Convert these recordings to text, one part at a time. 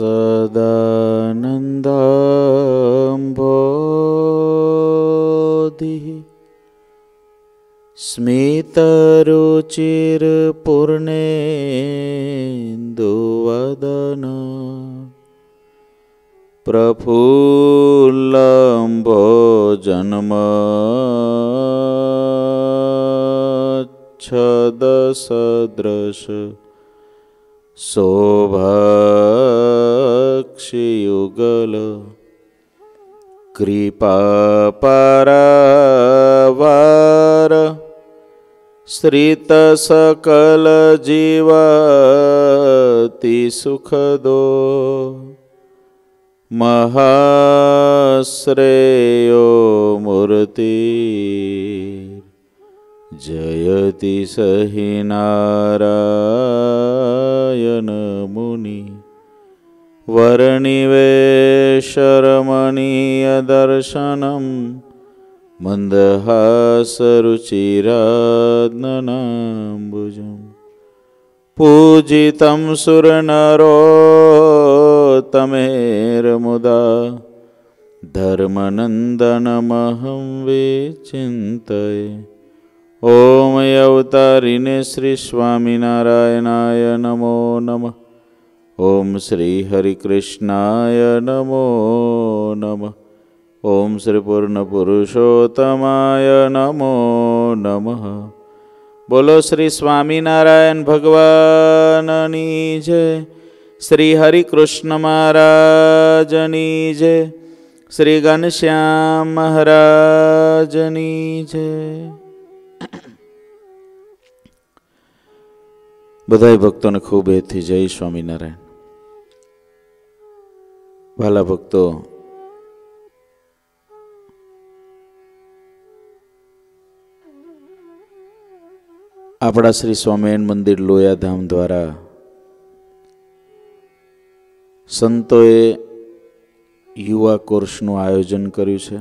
सदनन्दम्भोदिः स्मितरुचिरपूर्णेन्दुवदन जन्म छदसदृश शोभा પરવર શ્રીત સકલ જીવતી સુખદો મહાશ્રેયો મૂર્તિ જયતિ સહિ નારા वर्णिवेशरमणीयदर्शनं मन्दहासरुचिरात्मनाम्बुजम् पूजितं सुरनरोतमेर्मुदा धर्मनन्दनमहं विचिन्तये ॐ अवतारिणे श्रीस्वामिनारायणाय नमो नमः ઓમ શ્રી હરિકૃષ્ણાય નમો નમઃ ઓમ શ્રી પૂર્ણ પુરુષોત્તમાય નમો નમઃ બોલો શ્રી સ્વામિનારાયણ ભગવાનની જય શ્રી હરિકૃષ્ણ મહારાજની જય શ્રી ઘનશ્યામ મહારાજની જય બધાય ભક્તોને ખૂબ હેતથી જય સ્વામિનારાયણ વાલા ભક્તો આપણા શ્રી સ્વામિનારાયણ મંદિર લોયાધામ દ્વારા સંતોએ યુવા કોર્સનું આયોજન કર્યું છે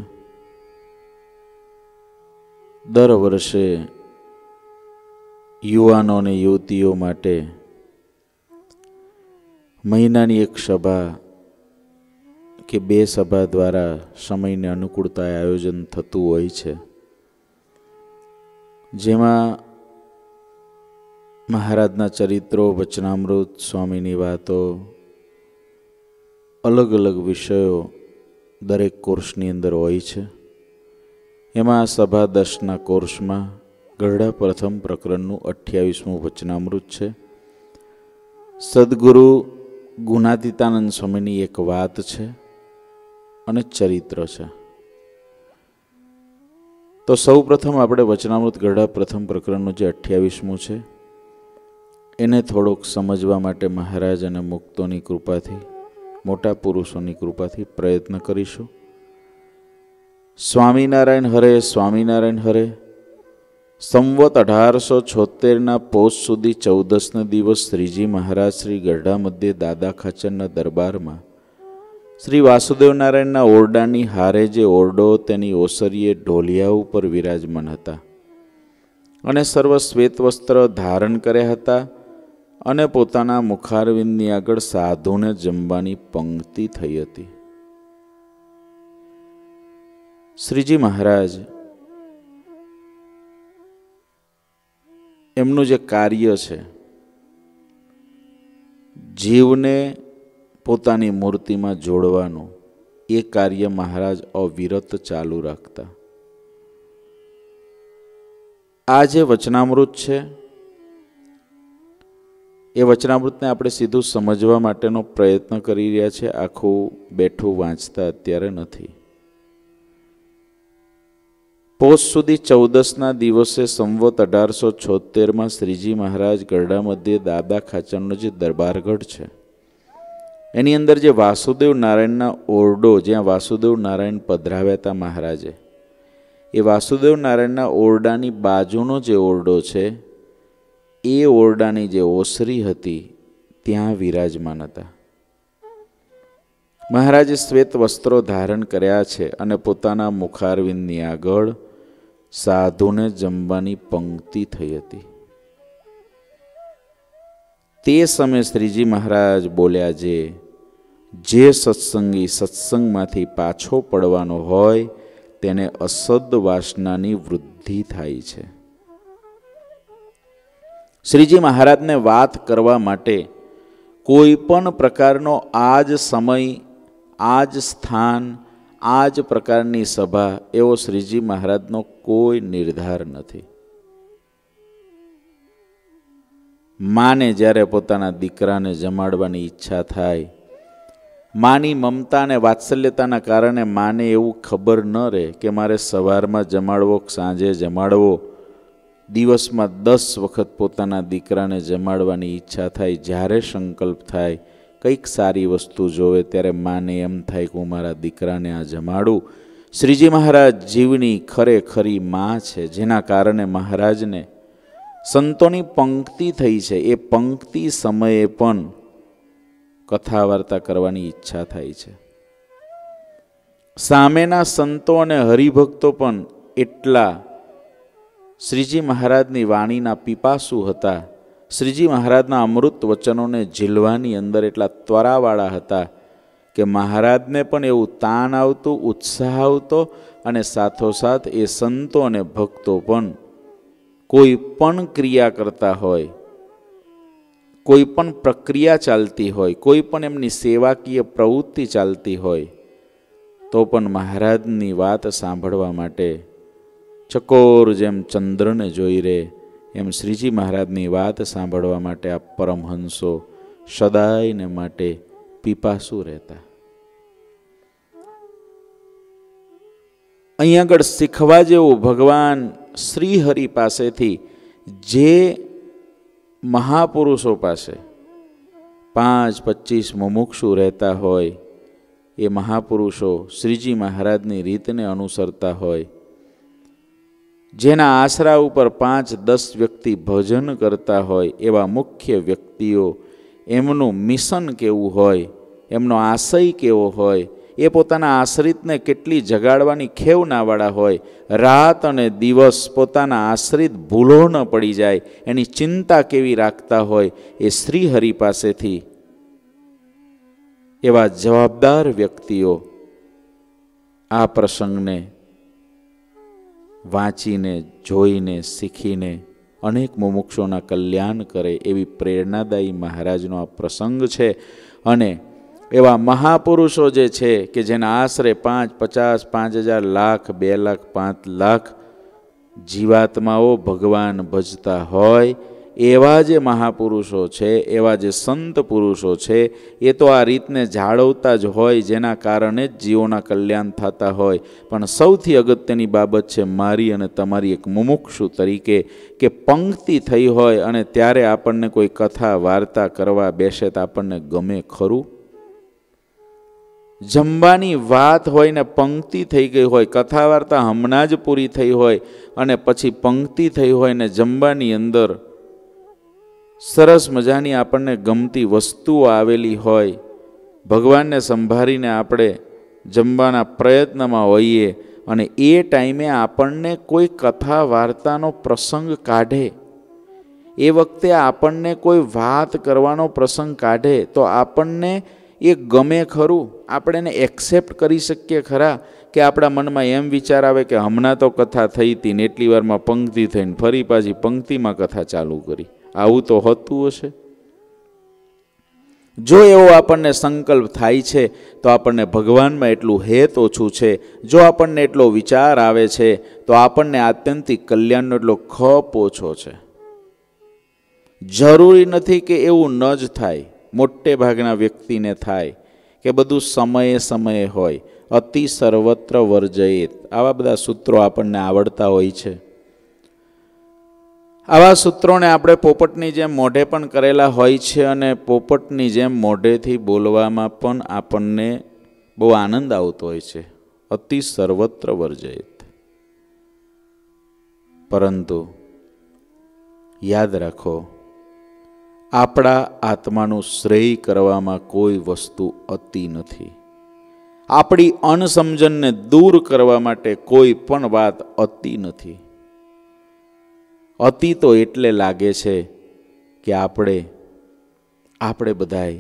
દર વર્ષે યુવાનો અને યુવતીઓ માટે મહિનાની એક સભા કે બે સભા દ્વારા સમયને અનુકૂળતાએ આયોજન થતું હોય છે જેમાં મહારાજના ચરિત્રો વચનામૃત સ્વામીની વાતો અલગ અલગ વિષયો દરેક કોર્સની અંદર હોય છે એમાં સભા દસના કોર્સમાં ગરડા પ્રથમ પ્રકરણનું અઠ્યાવીસમું વચનામૃત છે સદગુરુ ગુણાતીતાનંદ સ્વામીની એક વાત છે અને ચરિત્ર છે તો સૌ પ્રથમ આપણે વચનામૃત ગઢા પ્રથમ પ્રકરણનું જે અઠ્યાવીસમું છે એને થોડોક સમજવા માટે મહારાજ અને મુક્તોની કૃપાથી મોટા પુરુષોની કૃપાથી પ્રયત્ન કરીશું સ્વામિનારાયણ હરે સ્વામિનારાયણ હરે સંવત અઢારસો છોતેરના પોષ સુધી ચૌદસના દિવસ શ્રીજી મહારાજ શ્રી ગઢડા મધ્યે દાદા ખાચરના દરબારમાં શ્રી વાસુદેવ નારાયણના ઓરડાની હારે જે ઓરડો તેની ઓસરીએ ઢોલિયા ઉપર વિરાજમાન હતા અને સર્વ શ્વેત વસ્ત્ર ધારણ કર્યા હતા અને પોતાના મુખારવિંદની આગળ સાધુને જમવાની પંક્તિ થઈ હતી શ્રીજી મહારાજ એમનું જે કાર્ય છે જીવને પોતાની મૂર્તિમાં જોડવાનું એ કાર્ય મહારાજ અવિરત ચાલુ રાખતા આ જે વચનામૃત છે એ વચનામૃતને આપણે સીધું સમજવા માટેનો પ્રયત્ન કરી રહ્યા છે આખું બેઠું વાંચતા અત્યારે નથી પોષ સુધી ચૌદસના દિવસે સંવત અઢારસો છોતેરમાં શ્રીજી મહારાજ ગરડા મધ્યે દાદા ખાચરનો જે દરબારગઢ છે એની અંદર જે વાસુદેવ નારાયણના ઓરડો જ્યાં વાસુદેવ નારાયણ પધરાવ્યા હતા મહારાજે એ વાસુદેવ નારાયણના ઓરડાની બાજુનો જે ઓરડો છે એ ઓરડાની જે ઓસરી હતી ત્યાં વિરાજમાન હતા મહારાજે શ્વેત વસ્ત્રો ધારણ કર્યા છે અને પોતાના મુખારવિંદની આગળ સાધુને જમવાની પંક્તિ થઈ હતી તે સમયે શ્રીજી મહારાજ બોલ્યા જે જે સત્સંગી સત્સંગમાંથી પાછો પડવાનો હોય તેને અસદ વાસનાની વૃદ્ધિ થાય છે શ્રીજી મહારાજને વાત કરવા માટે કોઈ પણ પ્રકારનો આ જ સમય આજ સ્થાન આ જ પ્રકારની સભા એવો શ્રીજી મહારાજનો કોઈ નિર્ધાર નથી માને જ્યારે પોતાના દીકરાને જમાડવાની ઈચ્છા થાય માની મમતા અને વાત્સલ્યતાના કારણે માને એવું ખબર ન રહે કે મારે સવારમાં જમાડવો સાંજે જમાડવો દિવસમાં દસ વખત પોતાના દીકરાને જમાડવાની ઈચ્છા થાય જ્યારે સંકલ્પ થાય કંઈક સારી વસ્તુ જોવે ત્યારે માને એમ થાય કે હું મારા દીકરાને આ જમાડું શ્રીજી મહારાજ જીવની ખરેખરી મા છે જેના કારણે મહારાજને સંતોની પંક્તિ થઈ છે એ પંક્તિ સમયે પણ કથાવાર્તા કરવાની ઈચ્છા થાય છે સામેના સંતો અને હરિભક્તો પણ એટલા શ્રીજી મહારાજની વાણીના પીપાસુ હતા શ્રીજી મહારાજના અમૃત વચનોને ઝીલવાની અંદર એટલા ત્વરાવાળા હતા કે મહારાજને પણ એવું તાણ આવતું ઉત્સાહ આવતો અને સાથોસાથ એ સંતો અને ભક્તો પણ કોઈ પણ ક્રિયા કરતા હોય કોઈ પણ પ્રક્રિયા ચાલતી હોય કોઈ પણ એમની સેવાકીય પ્રવૃત્તિ ચાલતી હોય તો પણ મહારાજની વાત સાંભળવા માટે ચકોર જેમ ચંદ્રને જોઈ રહે એમ શ્રીજી મહારાજની વાત સાંભળવા માટે આ પરમહંસો સદાયને માટે પીપાસુ રહેતા અહીં આગળ શીખવા જેવું ભગવાન શ્રીહરિ પાસેથી જે મહાપુરુષો પાસે પાંચ પચીસ મુમુક્ષુ રહેતા હોય એ મહાપુરુષો શ્રીજી મહારાજની રીતને અનુસરતા હોય જેના આશરા ઉપર પાંચ દસ વ્યક્તિ ભજન કરતા હોય એવા મુખ્ય વ્યક્તિઓ એમનું મિશન કેવું હોય એમનો આશય કેવો હોય એ પોતાના આશ્રિતને કેટલી જગાડવાની ખેવનાવાળા હોય રાત અને દિવસ પોતાના આશ્રિત ભૂલો ન પડી જાય એની ચિંતા કેવી રાખતા હોય એ શ્રીહરિ પાસેથી એવા જવાબદાર વ્યક્તિઓ આ પ્રસંગને વાંચીને જોઈને શીખીને અનેક મુમુક્ષોના કલ્યાણ કરે એવી પ્રેરણાદાયી મહારાજનો આ પ્રસંગ છે અને એવા મહાપુરુષો જે છે કે જેના આશરે પાંચ પચાસ પાંચ હજાર લાખ બે લાખ પાંચ લાખ જીવાત્માઓ ભગવાન ભજતા હોય એવા જે મહાપુરુષો છે એવા જે સંત પુરુષો છે એ તો આ રીતને જાળવતા જ હોય જેના કારણે જ જીવોના કલ્યાણ થતા હોય પણ સૌથી અગત્યની બાબત છે મારી અને તમારી એક મુમુક્ષુ તરીકે કે પંક્તિ થઈ હોય અને ત્યારે આપણને કોઈ કથા વાર્તા કરવા બેસે તો આપણને ગમે ખરું જમવાની વાત હોય ને પંક્તિ થઈ ગઈ હોય કથા વાર્તા હમણાં જ પૂરી થઈ હોય અને પછી પંક્તિ થઈ હોય ને જમવાની અંદર સરસ મજાની આપણને ગમતી વસ્તુઓ આવેલી હોય ભગવાનને સંભાળીને આપણે જમવાના પ્રયત્નમાં હોઈએ અને એ ટાઈમે આપણને કોઈ કથા વાર્તાનો પ્રસંગ કાઢે એ વખતે આપણને કોઈ વાત કરવાનો પ્રસંગ કાઢે તો આપણને એ ગમે ખરું આપણે એને એક્સેપ્ટ કરી શકીએ ખરા કે આપણા મનમાં એમ વિચાર આવે કે હમણાં તો કથા થઈ હતી ને એટલી વારમાં પંક્તિ થઈને ફરી પાછી પંક્તિમાં કથા ચાલુ કરી આવું તો હતું હશે જો એવો આપણને સંકલ્પ થાય છે તો આપણને ભગવાનમાં એટલું હેત ઓછું છે જો આપણને એટલો વિચાર આવે છે તો આપણને આત્યંતિક કલ્યાણનો એટલો ખપ ઓછો છે જરૂરી નથી કે એવું ન જ થાય મોટે ભાગના વ્યક્તિને થાય કે બધું સમયે સમયે હોય અતિ સર્વત્ર વર્જયેત આવા બધા સૂત્રો આપણને આવડતા હોય છે આવા સૂત્રોને આપણે પોપટની જેમ મોઢે પણ કરેલા હોય છે અને પોપટની જેમ મોઢેથી બોલવામાં પણ આપણને બહુ આનંદ આવતો હોય છે અતિ સર્વત્ર વર્જયિત પરંતુ યાદ રાખો આપણા આત્માનું શ્રેય કરવામાં કોઈ વસ્તુ અતિ નથી આપણી અનસમજણને દૂર કરવા માટે કોઈ પણ વાત અતિ નથી અતિ તો એટલે લાગે છે કે આપણે આપણે બધાએ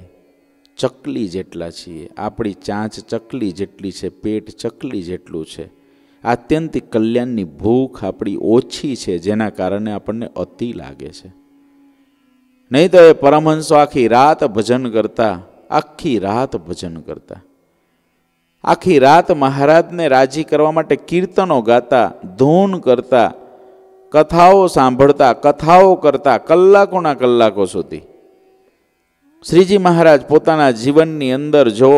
ચકલી જેટલા છીએ આપણી ચાંચ ચકલી જેટલી છે પેટ ચકલી જેટલું છે આત્યંતિક કલ્યાણની ભૂખ આપણી ઓછી છે જેના કારણે આપણને અતિ લાગે છે નહીં તો એ પરમહંસો આખી રાત ભજન કરતા આખી રાત ભજન કરતા આખી રાત મહારાજને રાજી કરવા માટે કીર્તનો ગાતા ધૂન કરતા કથાઓ સાંભળતા કથાઓ કરતા કલાકોના કલાકો સુધી શ્રીજી મહારાજ પોતાના જીવનની અંદર જો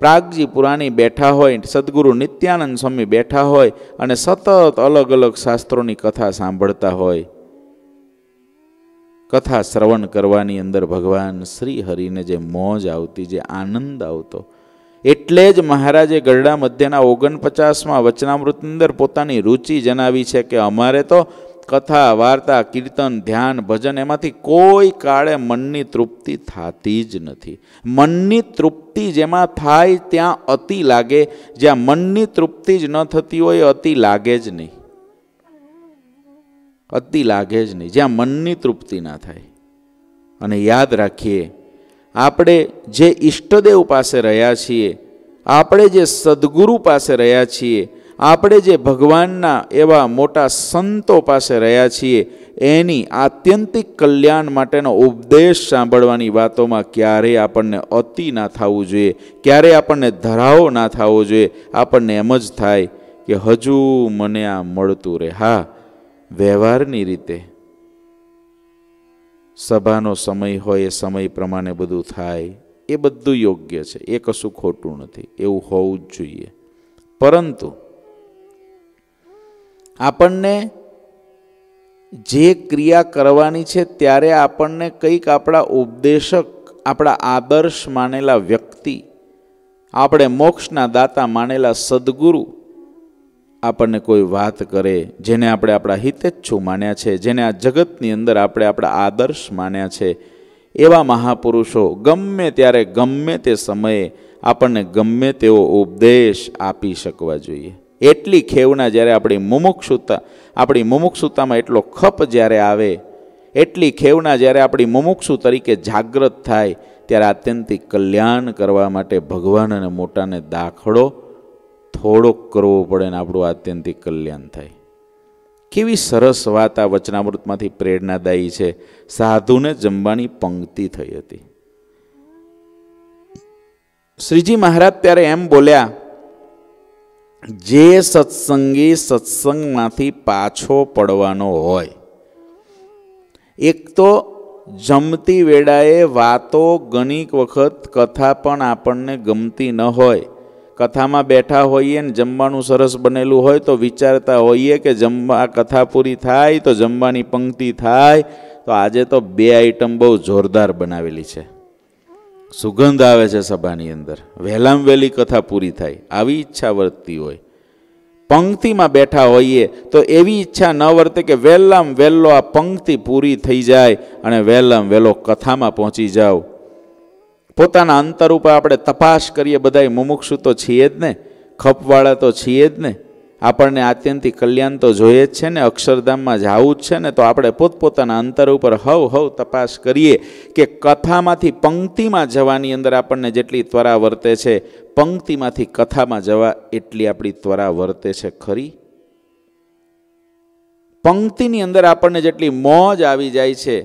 પ્રાગજી પુરાણી બેઠા હોય સદગુરુ નિત્યાનંદ સ્વામી બેઠા હોય અને સતત અલગ અલગ શાસ્ત્રોની કથા સાંભળતા હોય કથા શ્રવણ કરવાની અંદર ભગવાન શ્રી હરિને જે મોજ આવતી જે આનંદ આવતો એટલે જ મહારાજે ગરડા મધ્યના ઓગણપચાસમાં વચનામૃતની અંદર પોતાની રુચિ જણાવી છે કે અમારે તો કથા વાર્તા કીર્તન ધ્યાન ભજન એમાંથી કોઈ કાળે મનની તૃપ્તિ થતી જ નથી મનની તૃપ્તિ જેમાં થાય ત્યાં અતિ લાગે જ્યાં મનની તૃપ્તિ જ ન થતી હોય અતિ લાગે જ નહીં અતિ લાગે જ નહીં જ્યાં મનની તૃપ્તિ ના થાય અને યાદ રાખીએ આપણે જે ઈષ્ટદેવ પાસે રહ્યા છીએ આપણે જે સદગુરુ પાસે રહ્યા છીએ આપણે જે ભગવાનના એવા મોટા સંતો પાસે રહ્યા છીએ એની આત્યંતિક કલ્યાણ માટેનો ઉપદેશ સાંભળવાની વાતોમાં ક્યારેય આપણને અતિ ના થવું જોઈએ ક્યારેય આપણને ધરાવો ના થવો જોઈએ આપણને એમ જ થાય કે હજુ મને આ મળતું રહે હા વ્યવહારની રીતે સભાનો સમય હોય એ સમય પ્રમાણે બધું થાય એ બધું યોગ્ય છે એ કશું ખોટું નથી એવું હોવું જ જોઈએ પરંતુ આપણને જે ક્રિયા કરવાની છે ત્યારે આપણને કંઈક આપણા ઉપદેશક આપણા આદર્શ માનેલા વ્યક્તિ આપણે મોક્ષના દાતા માનેલા સદગુરુ આપણને કોઈ વાત કરે જેને આપણે આપણા હિતેચ્છુ માન્યા છે જેને આ જગતની અંદર આપણે આપણા આદર્શ માન્યા છે એવા મહાપુરુષો ગમે ત્યારે ગમે તે સમયે આપણને ગમે તેવો ઉપદેશ આપી શકવા જોઈએ એટલી ખેવના જ્યારે આપણી મુમુક્ષુતા આપણી મુમુક્ષુતામાં એટલો ખપ જ્યારે આવે એટલી ખેવના જ્યારે આપણી મુમુક્ષુ તરીકે જાગ્રત થાય ત્યારે આત્યંતિક કલ્યાણ કરવા માટે ભગવાન અને મોટાને દાખલો થોડોક કરવો પડે ને આપણું આત્યંતિક કલ્યાણ થાય કેવી સરસ વાત આ વચનામૃતમાંથી પ્રેરણાદાયી છે સાધુને જમવાની પંક્તિ થઈ હતી શ્રીજી મહારાજ ત્યારે એમ બોલ્યા જે સત્સંગી સત્સંગમાંથી પાછો પડવાનો હોય એક તો જમતી વેળાએ વાતો ગણિક વખત કથા પણ આપણને ગમતી ન હોય કથામાં બેઠા હોઈએ ને જમવાનું સરસ બનેલું હોય તો વિચારતા હોઈએ કે જમવા કથા પૂરી થાય તો જમવાની પંક્તિ થાય તો આજે તો બે આઈટમ બહુ જોરદાર બનાવેલી છે સુગંધ આવે છે સભાની અંદર વહેલામ વહેલી કથા પૂરી થાય આવી ઈચ્છા વર્તતી હોય પંક્તિમાં બેઠા હોઈએ તો એવી ઈચ્છા ન વર્તે કે વહેલામ વહેલો આ પંક્તિ પૂરી થઈ જાય અને વહેલામ વહેલો કથામાં પહોંચી જાઓ પોતાના અંતર ઉપર આપણે તપાસ કરીએ બધાય મુમુક્ષુ તો છીએ જ ને ખપવાળા તો છીએ જ ને આપણને આત્યંતિક કલ્યાણ તો જોઈએ જ છે ને અક્ષરધામમાં જવું જ છે ને તો આપણે પોતપોતાના અંતર ઉપર હવ હવ તપાસ કરીએ કે કથામાંથી પંક્તિમાં જવાની અંદર આપણને જેટલી ત્વરા વર્તે છે પંક્તિમાંથી કથામાં જવા એટલી આપણી ત્વરા વર્તે છે ખરી પંક્તિની અંદર આપણને જેટલી મોજ આવી જાય છે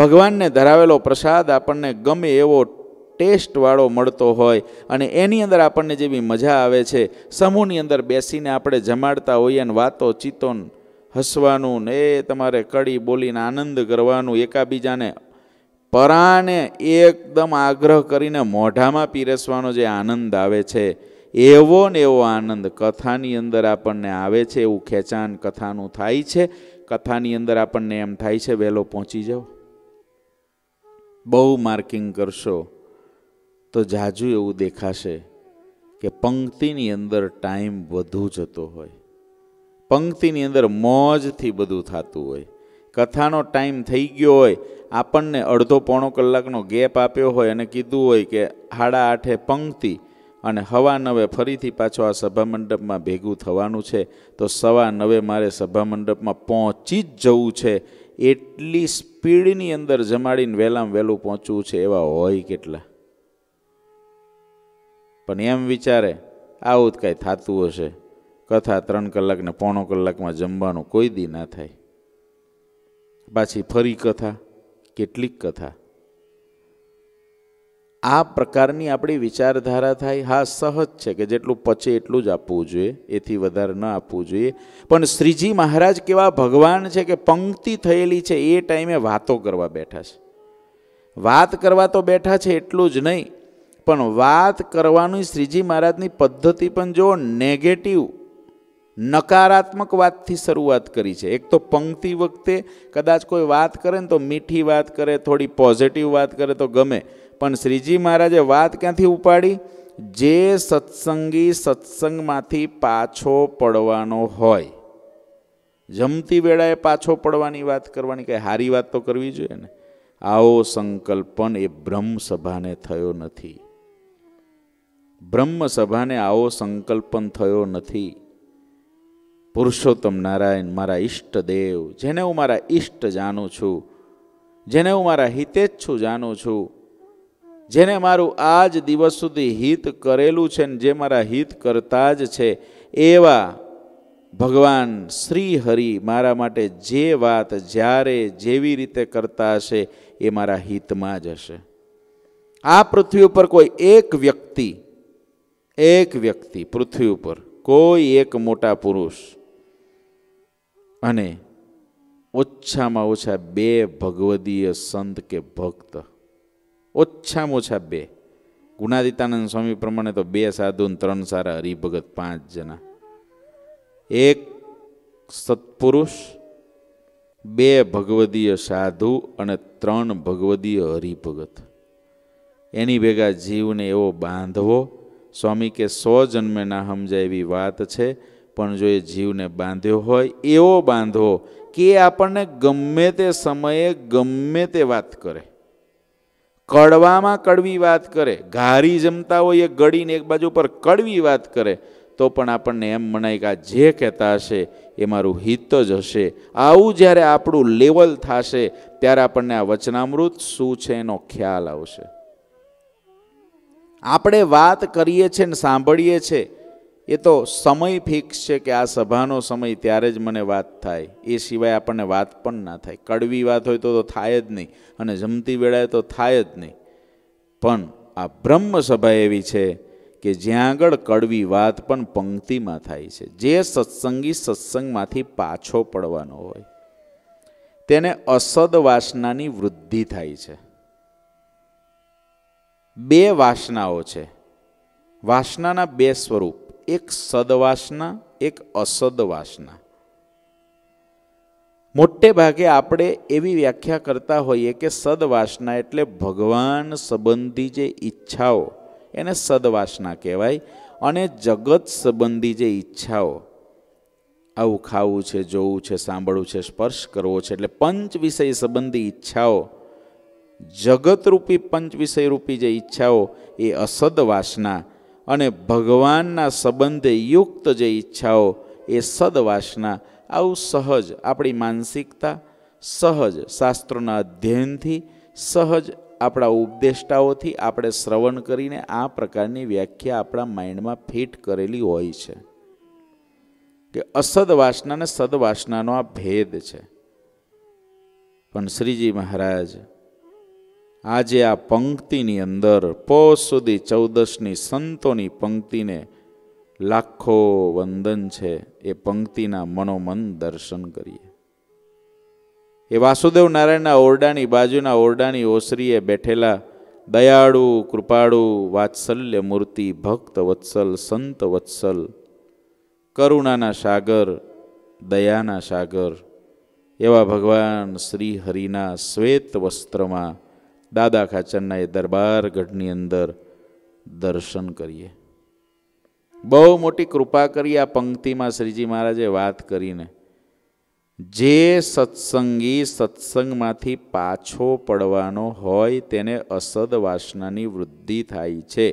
ભગવાનને ધરાવેલો પ્રસાદ આપણને ગમે એવો ટેસ્ટવાળો મળતો હોય અને એની અંદર આપણને જેવી મજા આવે છે સમૂહની અંદર બેસીને આપણે જમાડતા હોઈએ અને વાતો ચિત્તો હસવાનું ને એ તમારે કડી બોલીને આનંદ કરવાનું એકાબીજાને પરાને એકદમ આગ્રહ કરીને મોઢામાં પીરસવાનો જે આનંદ આવે છે એવો ને એવો આનંદ કથાની અંદર આપણને આવે છે એવું ખેંચાણ કથાનું થાય છે કથાની અંદર આપણને એમ થાય છે વહેલો પહોંચી જાઓ બહુ માર્કિંગ કરશો તો જાજુ એવું દેખાશે કે પંક્તિની અંદર ટાઈમ વધુ જતો હોય પંક્તિની અંદર મોજથી બધું થતું હોય કથાનો ટાઈમ થઈ ગયો હોય આપણને અડધો પોણો કલાકનો ગેપ આપ્યો હોય અને કીધું હોય કે હાડા આઠે પંક્તિ અને હવા નવે ફરીથી પાછો આ સભામંડપમાં ભેગું થવાનું છે તો સવા નવે મારે સભામંડપમાં પહોંચી જ જવું છે એટલી સ્પીડની અંદર જમાડીને વહેલામાં વહેલું પહોંચવું છે એવા હોય કેટલા પણ એમ વિચારે આવું જ કાંઈ થતું હશે કથા ત્રણ કલાકને પોણો કલાકમાં જમવાનું કોઈ દી ના થાય પાછી ફરી કથા કેટલીક કથા આ પ્રકારની આપણી વિચારધારા થાય હા સહજ છે કે જેટલું પચે એટલું જ આપવું જોઈએ એથી વધારે ન આપવું જોઈએ પણ શ્રીજી મહારાજ કેવા ભગવાન છે કે પંક્તિ થયેલી છે એ ટાઈમે વાતો કરવા બેઠા છે વાત કરવા તો બેઠા છે એટલું જ નહીં પણ વાત કરવાની શ્રીજી મહારાજની પદ્ધતિ પણ જો નેગેટિવ નકારાત્મક વાતથી શરૂઆત કરી છે એક તો પંક્તિ વખતે કદાચ કોઈ વાત કરે ને તો મીઠી વાત કરે થોડી પોઝિટિવ વાત કરે તો ગમે પણ શ્રીજી મહારાજે વાત ક્યાંથી ઉપાડી જે સત્સંગી સત્સંગમાંથી પાછો પડવાનો હોય જમતી વેળાએ પાછો પડવાની વાત કરવાની કંઈ સારી વાત તો કરવી જોઈએ ને આવો સંકલ્પ પણ એ બ્રહ્મસભાને થયો નથી બ્રહ્મ સભાને આવો સંકલ્પન થયો નથી પુરુષોત્તમ નારાયણ મારા દેવ જેને હું મારા ઈષ્ટ જાણું છું જેને હું મારા હિતેચ્છું જાણું છું જેને મારું આ જ દિવસ સુધી હિત કરેલું છે ને જે મારા હિત કરતા જ છે એવા ભગવાન શ્રી હરિ મારા માટે જે વાત જ્યારે જેવી રીતે કરતા હશે એ મારા હિતમાં જ હશે આ પૃથ્વી ઉપર કોઈ એક વ્યક્તિ એક વ્યક્તિ પૃથ્વી ઉપર કોઈ એક મોટા પુરુષ અને ઓછામાં ઓછા બે ભગવદીય સંત કે ભક્ત ઓછામાં ઓછા બે ગુણાદિતાનંદ સ્વામી પ્રમાણે તો બે સાધુ ને ત્રણ સારા હરિભગત પાંચ જણા એક સત્પુરુષ બે ભગવદીય સાધુ અને ત્રણ ભગવદીય હરિભગત એની ભેગા જીવને એવો બાંધવો સ્વામી કે સો જન્મે ના સમજાય એવી વાત છે પણ જો એ જીવને બાંધ્યો હોય એવો બાંધો કે આપણને ગમે તે સમયે ગમે તે વાત કરે કડવામાં કડવી વાત કરે ઘારી જમતા હોય એ ગળીને એક બાજુ પર કડવી વાત કરે તો પણ આપણને એમ મનાય કે આ જે કહેતા હશે એ મારું હિત જ હશે આવું જ્યારે આપણું લેવલ થશે ત્યારે આપણને આ વચનામૃત શું છે એનો ખ્યાલ આવશે આપણે વાત કરીએ છીએ ને સાંભળીએ છીએ એ તો સમય ફિક્સ છે કે આ સભાનો સમય ત્યારે જ મને વાત થાય એ સિવાય આપણને વાત પણ ના થાય કડવી વાત હોય તો થાય જ નહીં અને જમતી વેળાએ તો થાય જ નહીં પણ આ બ્રહ્મ સભા એવી છે કે જ્યાં આગળ કડવી વાત પણ પંક્તિમાં થાય છે જે સત્સંગી સત્સંગમાંથી પાછો પડવાનો હોય તેને અસદ વાસનાની વૃદ્ધિ થાય છે બે વાસનાઓ છે વાસનાના બે સ્વરૂપ એક સદવાસના એક અસદવાસના મોટે ભાગે આપણે એવી વ્યાખ્યા કરતા હોઈએ કે સદવાસના એટલે ભગવાન સંબંધી જે ઈચ્છાઓ એને સદવાસના કહેવાય અને જગત સંબંધી જે ઈચ્છાઓ આવું ખાવું છે જોવું છે સાંભળવું છે સ્પર્શ કરવો છે એટલે પંચ વિષય સંબંધી ઈચ્છાઓ જગતરૂપી પંચ વિષયરૂપી જે ઈચ્છાઓ એ અસદ વાસના અને ભગવાનના સંબંધે યુક્ત જે ઈચ્છાઓ એ સદવાસના આવું સહજ આપણી માનસિકતા સહજ શાસ્ત્રોના અધ્યયનથી સહજ આપણા ઉપદેષ્ટાઓથી આપણે શ્રવણ કરીને આ પ્રકારની વ્યાખ્યા આપણા માઇન્ડમાં ફિટ કરેલી હોય છે કે અસદ વાસના અને સદવાસનાનો આ ભેદ છે પણ શ્રીજી મહારાજ આજે આ પંક્તિની અંદર પોષ સુધી ચૌદસની સંતોની પંક્તિને લાખો વંદન છે એ પંક્તિના મનોમન દર્શન કરીએ એ વાસુદેવ નારાયણના ઓરડાની બાજુના ઓરડાની ઓસરીએ બેઠેલા દયાળુ કૃપાળુ વાત્સલ્ય મૂર્તિ ભક્ત વત્સલ સંત વત્સલ કરુણાના સાગર દયાના સાગર એવા ભગવાન શ્રી હરિના શ્વેત વસ્ત્રમાં દાદા ખાચરના એ દરબાર ગઢની અંદર દર્શન કરીએ બહુ મોટી કૃપા કરી આ પંક્તિમાં શ્રીજી મહારાજે વાત કરીને જે સત્સંગી સત્સંગમાંથી પાછો પડવાનો હોય તેને અસદ વાસનાની વૃદ્ધિ થાય છે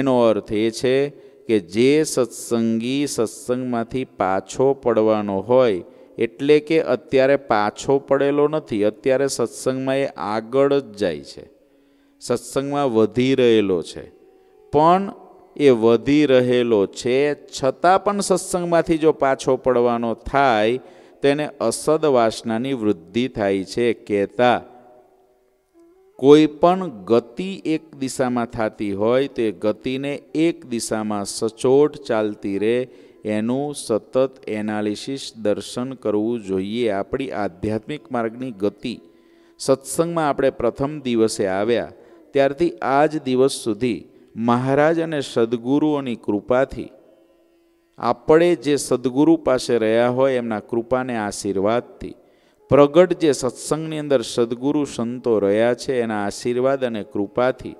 એનો અર્થ એ છે કે જે સત્સંગી સત્સંગમાંથી પાછો પડવાનો હોય એટલે કે અત્યારે પાછો પડેલો નથી અત્યારે સત્સંગમાં એ આગળ જ જાય છે સત્સંગમાં વધી રહેલો છે પણ એ વધી રહેલો છે છતાં પણ સત્સંગમાંથી જો પાછો પડવાનો થાય તેને અસદ વાસનાની વૃદ્ધિ થાય છે કહેતા કોઈ પણ ગતિ એક દિશામાં થતી હોય તે ગતિને એક દિશામાં સચોટ ચાલતી રહે એનું સતત એનાલિસિસ દર્શન કરવું જોઈએ આપણી આધ્યાત્મિક માર્ગની ગતિ સત્સંગમાં આપણે પ્રથમ દિવસે આવ્યા ત્યારથી આ જ દિવસ સુધી મહારાજ અને સદગુરુઓની કૃપાથી આપણે જે સદગુરુ પાસે રહ્યા હોય એમના કૃપાને આશીર્વાદથી પ્રગટ જે સત્સંગની અંદર સદગુરુ સંતો રહ્યા છે એના આશીર્વાદ અને કૃપાથી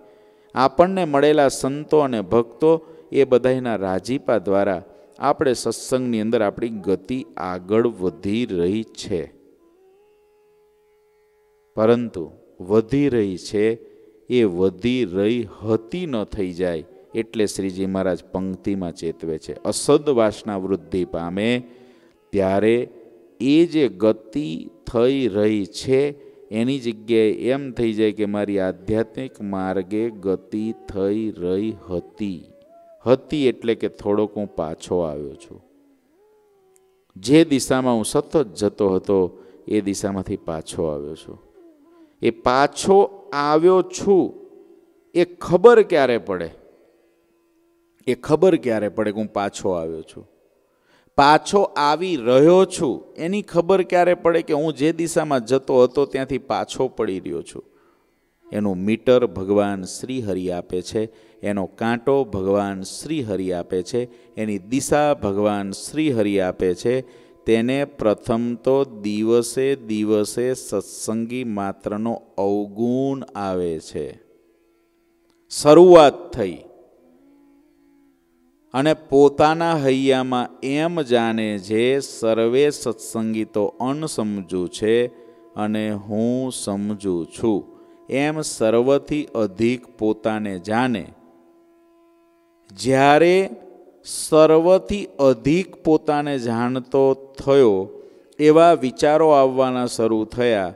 આપણને મળેલા સંતો અને ભક્તો એ બધાના રાજીપા દ્વારા આપણે સત્સંગની અંદર આપણી ગતિ આગળ વધી રહી છે પરંતુ વધી રહી છે એ વધી રહી હતી ન થઈ જાય એટલે શ્રીજી મહારાજ પંક્તિમાં ચેતવે છે અસદ વાસના વૃદ્ધિ પામે ત્યારે એ જે ગતિ થઈ રહી છે એની જગ્યાએ એમ થઈ જાય કે મારી આધ્યાત્મિક માર્ગે ગતિ થઈ રહી હતી હતી એટલે કે થોડોક હું પાછો આવ્યો છું જે દિશામાં હું સતત જતો હતો એ દિશામાંથી પાછો આવ્યો છું એ પાછો આવ્યો છું એ ખબર ક્યારે પડે એ ખબર ક્યારે પડે કે હું પાછો આવ્યો છું પાછો આવી રહ્યો છું એની ખબર ક્યારે પડે કે હું જે દિશામાં જતો હતો ત્યાંથી પાછો પડી રહ્યો છું એનું મીટર ભગવાન શ્રીહરિ આપે છે એનો કાંટો ભગવાન શ્રીહરિ આપે છે એની દિશા ભગવાન શ્રીહરિ આપે છે તેને પ્રથમ તો દિવસે દિવસે સત્સંગી માત્રનો અવગુણ આવે છે શરૂઆત થઈ અને પોતાના હૈયામાં એમ જાણે જે સર્વે સત્સંગી તો અણસમજુ છે અને હું સમજું છું એમ સર્વથી અધિક પોતાને જાણે જ્યારે સર્વથી અધિક પોતાને જાણતો થયો એવા વિચારો આવવાના શરૂ થયા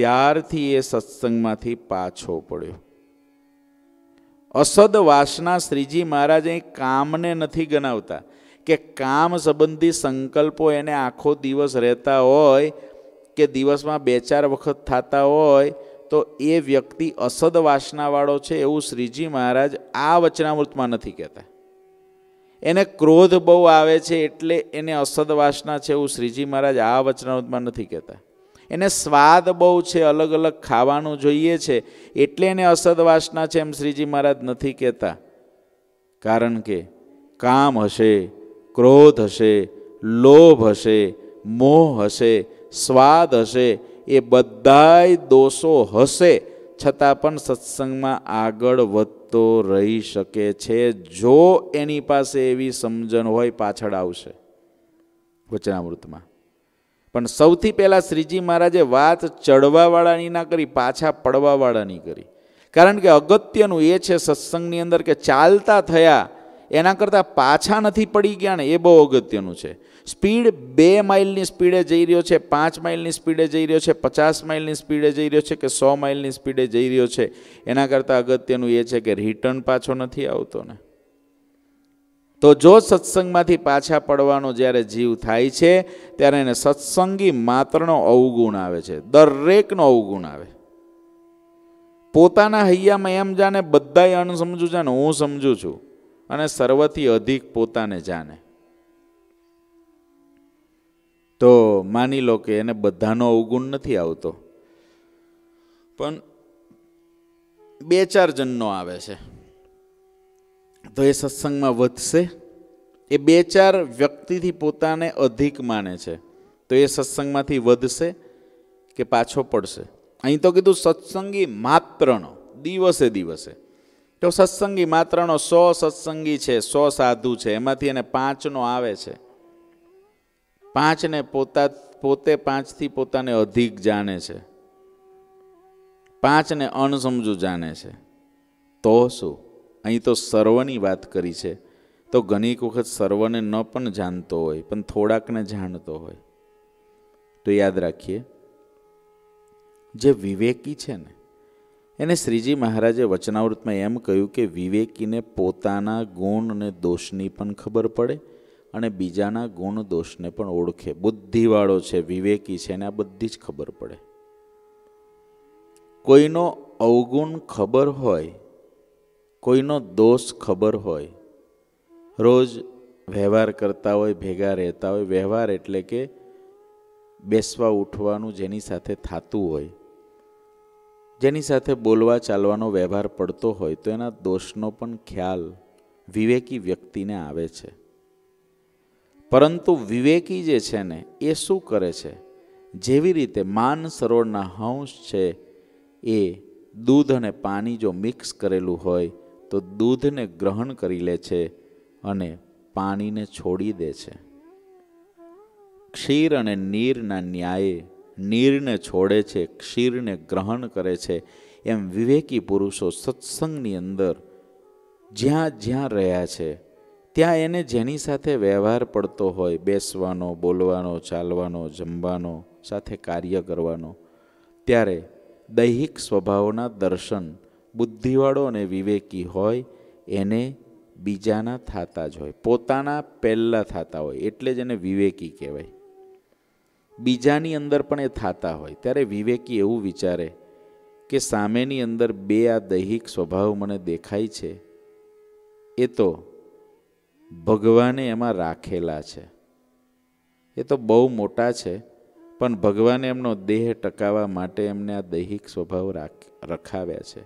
ત્યારથી એ સત્સંગમાંથી પાછો પડ્યો અસદ વાસના શ્રીજી મહારાજ અહીં કામને નથી ગણાવતા કે કામ સંબંધી સંકલ્પો એને આખો દિવસ રહેતા હોય કે દિવસમાં બે ચાર વખત થતા હોય તો એ વ્યક્તિ અસદ વાસનાવાળો છે એવું શ્રીજી મહારાજ આ વચનામૃતમાં નથી કહેતા એને ક્રોધ બહુ આવે છે એટલે એને અસદ વાસના છે એવું શ્રીજી મહારાજ આ વચનામૃતમાં નથી કહેતા એને સ્વાદ બહુ છે અલગ અલગ ખાવાનું જોઈએ છે એટલે એને અસદ વાસના છે એમ શ્રીજી મહારાજ નથી કહેતા કારણ કે કામ હશે ક્રોધ હશે લોભ હશે મોહ હશે સ્વાદ હશે એ બધાય દોષો હશે છતાં પણ સત્સંગમાં આગળ વધતો રહી શકે છે જો એની પાસે એવી સમજણ હોય પાછળ આવશે વચનામૃતમાં પણ સૌથી પહેલાં શ્રીજી મહારાજે વાત ચડવાવાળાની ના કરી પાછા પડવાવાળાની કરી કારણ કે અગત્યનું એ છે સત્સંગની અંદર કે ચાલતા થયા એના કરતાં પાછા નથી પડી ગયા ને એ બહુ અગત્યનું છે સ્પીડ બે માઇલની સ્પીડે જઈ રહ્યો છે પાંચ માઇલની સ્પીડે જઈ રહ્યો છે પચાસ માઇલની સ્પીડે જઈ રહ્યો છે કે સો માઇલની સ્પીડે જઈ રહ્યો છે એના કરતાં અગત્યનું એ છે કે રિટર્ન પાછો નથી આવતો ને તો જો સત્સંગમાંથી પાછા પડવાનો જ્યારે જીવ થાય છે ત્યારે એને સત્સંગી માત્રનો અવગુણ આવે છે દરેકનો અવગુણ આવે પોતાના હૈયામાં એમ જાણે બધાય અણસમજુ ને હું સમજું છું અને સર્વથી અધિક પોતાને જાણે તો માની લો કે એને બધાનો અવગુણ નથી આવતો પણ બે ચાર જણનો આવે છે તો એ સત્સંગમાં વધશે એ બે ચાર વ્યક્તિથી પોતાને અધિક માને છે તો એ સત્સંગમાંથી વધશે કે પાછો પડશે અહીં તો કીધું સત્સંગી માત્રનો દિવસે દિવસે તો સત્સંગી માત્રનો સો સત્સંગી છે સો સાધુ છે એમાંથી એને પાંચનો આવે છે પાંચને પોતા પોતે પાંચથી પોતાને અધિક જાણે છે પાંચને અણસમજુ જાણે છે તો શું અહીં તો સર્વની વાત કરી છે તો ઘણીક વખત સર્વને ન પણ જાણતો હોય પણ થોડાકને જાણતો હોય તો યાદ રાખીએ જે વિવેકી છે ને એને શ્રીજી મહારાજે વચનાવૃતમાં એમ કહ્યું કે વિવેકીને પોતાના ગુણ અને દોષની પણ ખબર પડે અને બીજાના ગુણ દોષને પણ ઓળખે બુદ્ધિવાળો છે વિવેકી છે એને આ બધી જ ખબર પડે કોઈનો અવગુણ ખબર હોય કોઈનો દોષ ખબર હોય રોજ વ્યવહાર કરતા હોય ભેગા રહેતા હોય વ્યવહાર એટલે કે બેસવા ઉઠવાનું જેની સાથે થતું હોય જેની સાથે બોલવા ચાલવાનો વ્યવહાર પડતો હોય તો એના દોષનો પણ ખ્યાલ વિવેકી વ્યક્તિને આવે છે પરંતુ વિવેકી જે છે ને એ શું કરે છે જેવી રીતે માન સરોવરના હંસ છે એ દૂધ અને પાણી જો મિક્સ કરેલું હોય તો દૂધને ગ્રહણ કરી લે છે અને પાણીને છોડી દે છે ક્ષીર અને નીરના ન્યાયે નીરને છોડે છે ક્ષીરને ગ્રહણ કરે છે એમ વિવેકી પુરુષો સત્સંગની અંદર જ્યાં જ્યાં રહ્યા છે ત્યાં એને જેની સાથે વ્યવહાર પડતો હોય બેસવાનો બોલવાનો ચાલવાનો જમવાનો સાથે કાર્ય કરવાનો ત્યારે દૈહિક સ્વભાવના દર્શન બુદ્ધિવાળો અને વિવેકી હોય એને બીજાના થતા જ હોય પોતાના પહેલાં થતા હોય એટલે જ એને વિવેકી કહેવાય બીજાની અંદર પણ એ થતા હોય ત્યારે વિવેકી એવું વિચારે કે સામેની અંદર બે આ દૈહિક સ્વભાવ મને દેખાય છે એ તો ભગવાને એમાં રાખેલા છે એ તો બહુ મોટા છે પણ ભગવાને એમનો દેહ ટકાવવા માટે એમને આ દૈહિક સ્વભાવ રખાવ્યા છે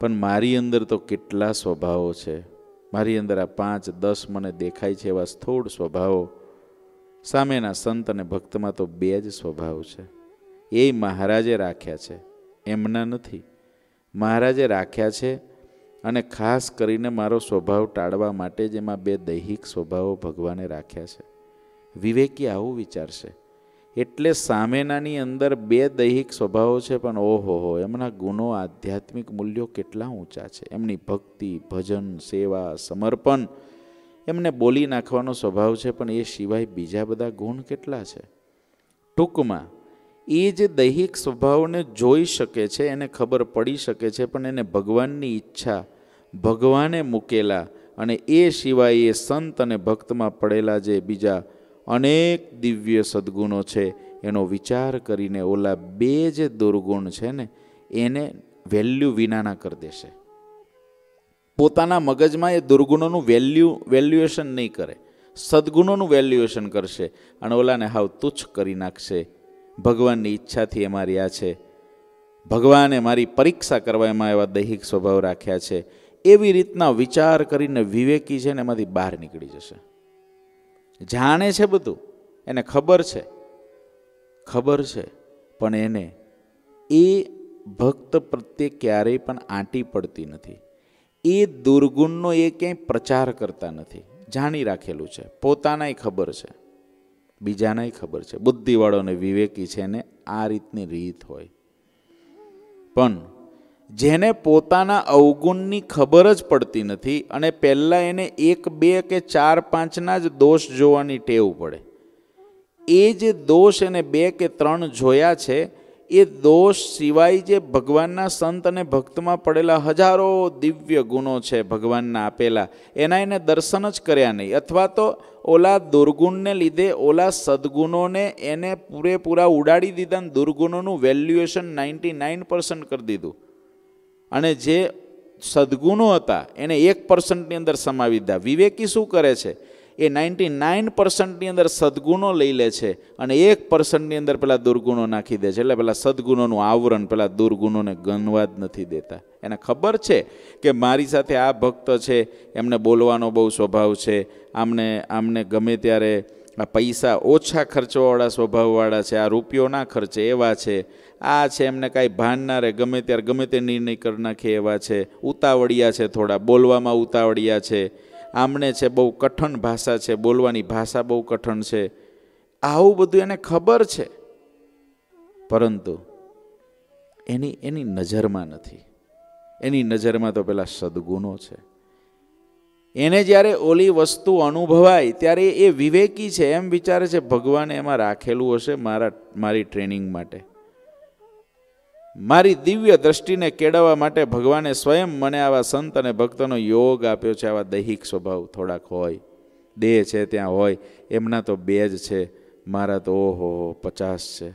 પણ મારી અંદર તો કેટલા સ્વભાવો છે મારી અંદર આ પાંચ દસ મને દેખાય છે એવા સ્થૂળ સ્વભાવો સામેના સંત અને ભક્તમાં તો બે જ સ્વભાવ છે એ મહારાજે રાખ્યા છે એમના નથી મહારાજે રાખ્યા છે અને ખાસ કરીને મારો સ્વભાવ ટાળવા માટે જેમાં બે દૈહિક સ્વભાવો ભગવાને રાખ્યા છે વિવેકી આવું વિચારશે એટલે સામેનાની અંદર બે દૈહિક સ્વભાવો છે પણ ઓહોહો એમના ગુનો આધ્યાત્મિક મૂલ્યો કેટલા ઊંચા છે એમની ભક્તિ ભજન સેવા સમર્પણ એમને બોલી નાખવાનો સ્વભાવ છે પણ એ સિવાય બીજા બધા ગુણ કેટલા છે ટૂંકમાં એ જે દૈહિક સ્વભાવને જોઈ શકે છે એને ખબર પડી શકે છે પણ એને ભગવાનની ઈચ્છા ભગવાને મૂકેલા અને એ સિવાય એ સંત અને ભક્તમાં પડેલા જે બીજા અનેક દિવ્ય સદ્ગુણો છે એનો વિચાર કરીને ઓલા બે જે દુર્ગુણ છે ને એને વેલ્યુ વિનાના કરી દેશે પોતાના મગજમાં એ દુર્ગુણોનું વેલ્યુ વેલ્યુએશન નહીં કરે સદ્ગુણોનું વેલ્યુએશન કરશે અને ઓલાને હાવ તુચ્છ કરી નાખશે ભગવાનની ઈચ્છાથી એ મારી આ છે ભગવાને મારી પરીક્ષા કરવા એમાં એવા દૈહિક સ્વભાવ રાખ્યા છે એવી રીતના વિચાર કરીને વિવેકી છે ને એમાંથી બહાર નીકળી જશે જાણે છે બધું એને ખબર છે ખબર છે પણ એને એ ભક્ત પ્રત્યે ક્યારેય પણ આંટી પડતી નથી એ દુર્ગુણનો એ ક્યાંય પ્રચાર કરતા નથી જાણી રાખેલું છે પોતાનાય ખબર છે બીજાનાય ખબર છે બુદ્ધિવાળોને વિવેકી છે એને આ રીતની રીત હોય પણ જેને પોતાના અવગુણની ખબર જ પડતી નથી અને પહેલાં એને એક બે કે ચાર પાંચના જ દોષ જોવાની ટેવ પડે એ જે દોષ એને બે કે ત્રણ જોયા છે એ દોષ સિવાય જે ભગવાનના સંત અને ભક્તમાં પડેલા હજારો દિવ્ય ગુણો છે ભગવાનના આપેલા એના એને દર્શન જ કર્યા નહીં અથવા તો ઓલા દુર્ગુણને લીધે ઓલા સદગુણોને એને પૂરેપૂરા ઉડાડી દીધા અને દુર્ગુણોનું વેલ્યુએશન નાઇન્ટી નાઇન પર્સન્ટ કરી દીધું અને જે સદગુણો હતા એને એક પર્સન્ટની અંદર સમાવી દીધા વિવેકી શું કરે છે એ નાઇન્ટી નાઇન પર્સન્ટની અંદર સદગુણો લઈ લે છે અને એક પર્સન્ટની અંદર પેલા દુર્ગુણો નાખી દે છે એટલે પેલા સદગુણોનું આવરણ પેલા દુર્ગુણોને ગણવા જ નથી દેતા એને ખબર છે કે મારી સાથે આ ભક્ત છે એમને બોલવાનો બહુ સ્વભાવ છે આમને આમને ગમે ત્યારે આ પૈસા ઓછા ખર્ચવાવાળા સ્વભાવવાળા છે આ રૂપિયોના ખર્ચે એવા છે આ છે એમને કાંઈ ભાન ના રહે ગમે ત્યારે ગમે તે નિર્ણય કરી નાખે એવા છે ઉતાવળિયા છે થોડા બોલવામાં ઉતાવળિયા છે આમણે છે બહુ કઠણ ભાષા છે બોલવાની ભાષા બહુ કઠણ છે આવું બધું એને ખબર છે પરંતુ એની એની નજરમાં નથી એની નજરમાં તો પેલા સદગુણો છે એને જ્યારે ઓલી વસ્તુ અનુભવાય ત્યારે એ વિવેકી છે એમ વિચારે છે ભગવાને એમાં રાખેલું હશે મારા મારી ટ્રેનિંગ માટે મારી દિવ્ય દ્રષ્ટિને કેળવવા માટે ભગવાને સ્વયં મને આવા સંત અને ભક્તોનો યોગ આપ્યો છે આવા દૈહિક સ્વભાવ થોડાક હોય દેહ છે ત્યાં હોય એમના તો બે જ છે મારા તો ઓહો પચાસ છે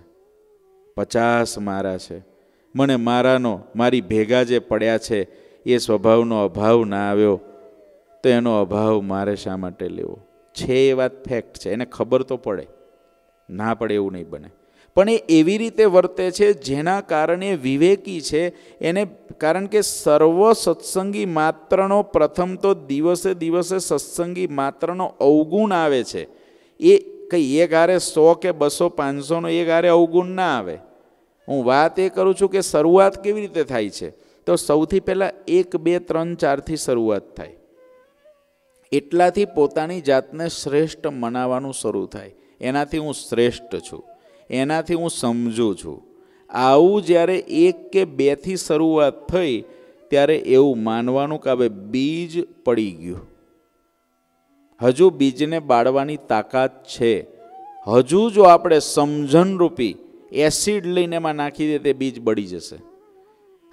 પચાસ મારા છે મને મારાનો મારી ભેગા જે પડ્યા છે એ સ્વભાવનો અભાવ ના આવ્યો તો એનો અભાવ મારે શા માટે લેવો છે એ વાત ફેક્ટ છે એને ખબર તો પડે ના પડે એવું નહીં બને પણ એ એવી રીતે વર્તે છે જેના કારણે વિવેકી છે એને કારણ કે સર્વ સત્સંગી માત્રનો પ્રથમ તો દિવસે દિવસે સત્સંગી માત્રનો અવગુણ આવે છે એ કંઈ એક હારે સો કે બસો પાંચસોનો એ ગારે અવગુણ ના આવે હું વાત એ કરું છું કે શરૂઆત કેવી રીતે થાય છે તો સૌથી પહેલાં એક બે ત્રણ ચારથી શરૂઆત થાય એટલાથી પોતાની જાતને શ્રેષ્ઠ મનાવવાનું શરૂ થાય એનાથી હું શ્રેષ્ઠ છું એનાથી હું સમજું છું આવું જ્યારે એક કે બેથી શરૂઆત થઈ ત્યારે એવું માનવાનું કે હવે બીજ પડી ગયું હજુ બીજને બાળવાની તાકાત છે હજુ જો આપણે સમજણરૂપી એસિડ લઈને એમાં નાખી દે તે બીજ બળી જશે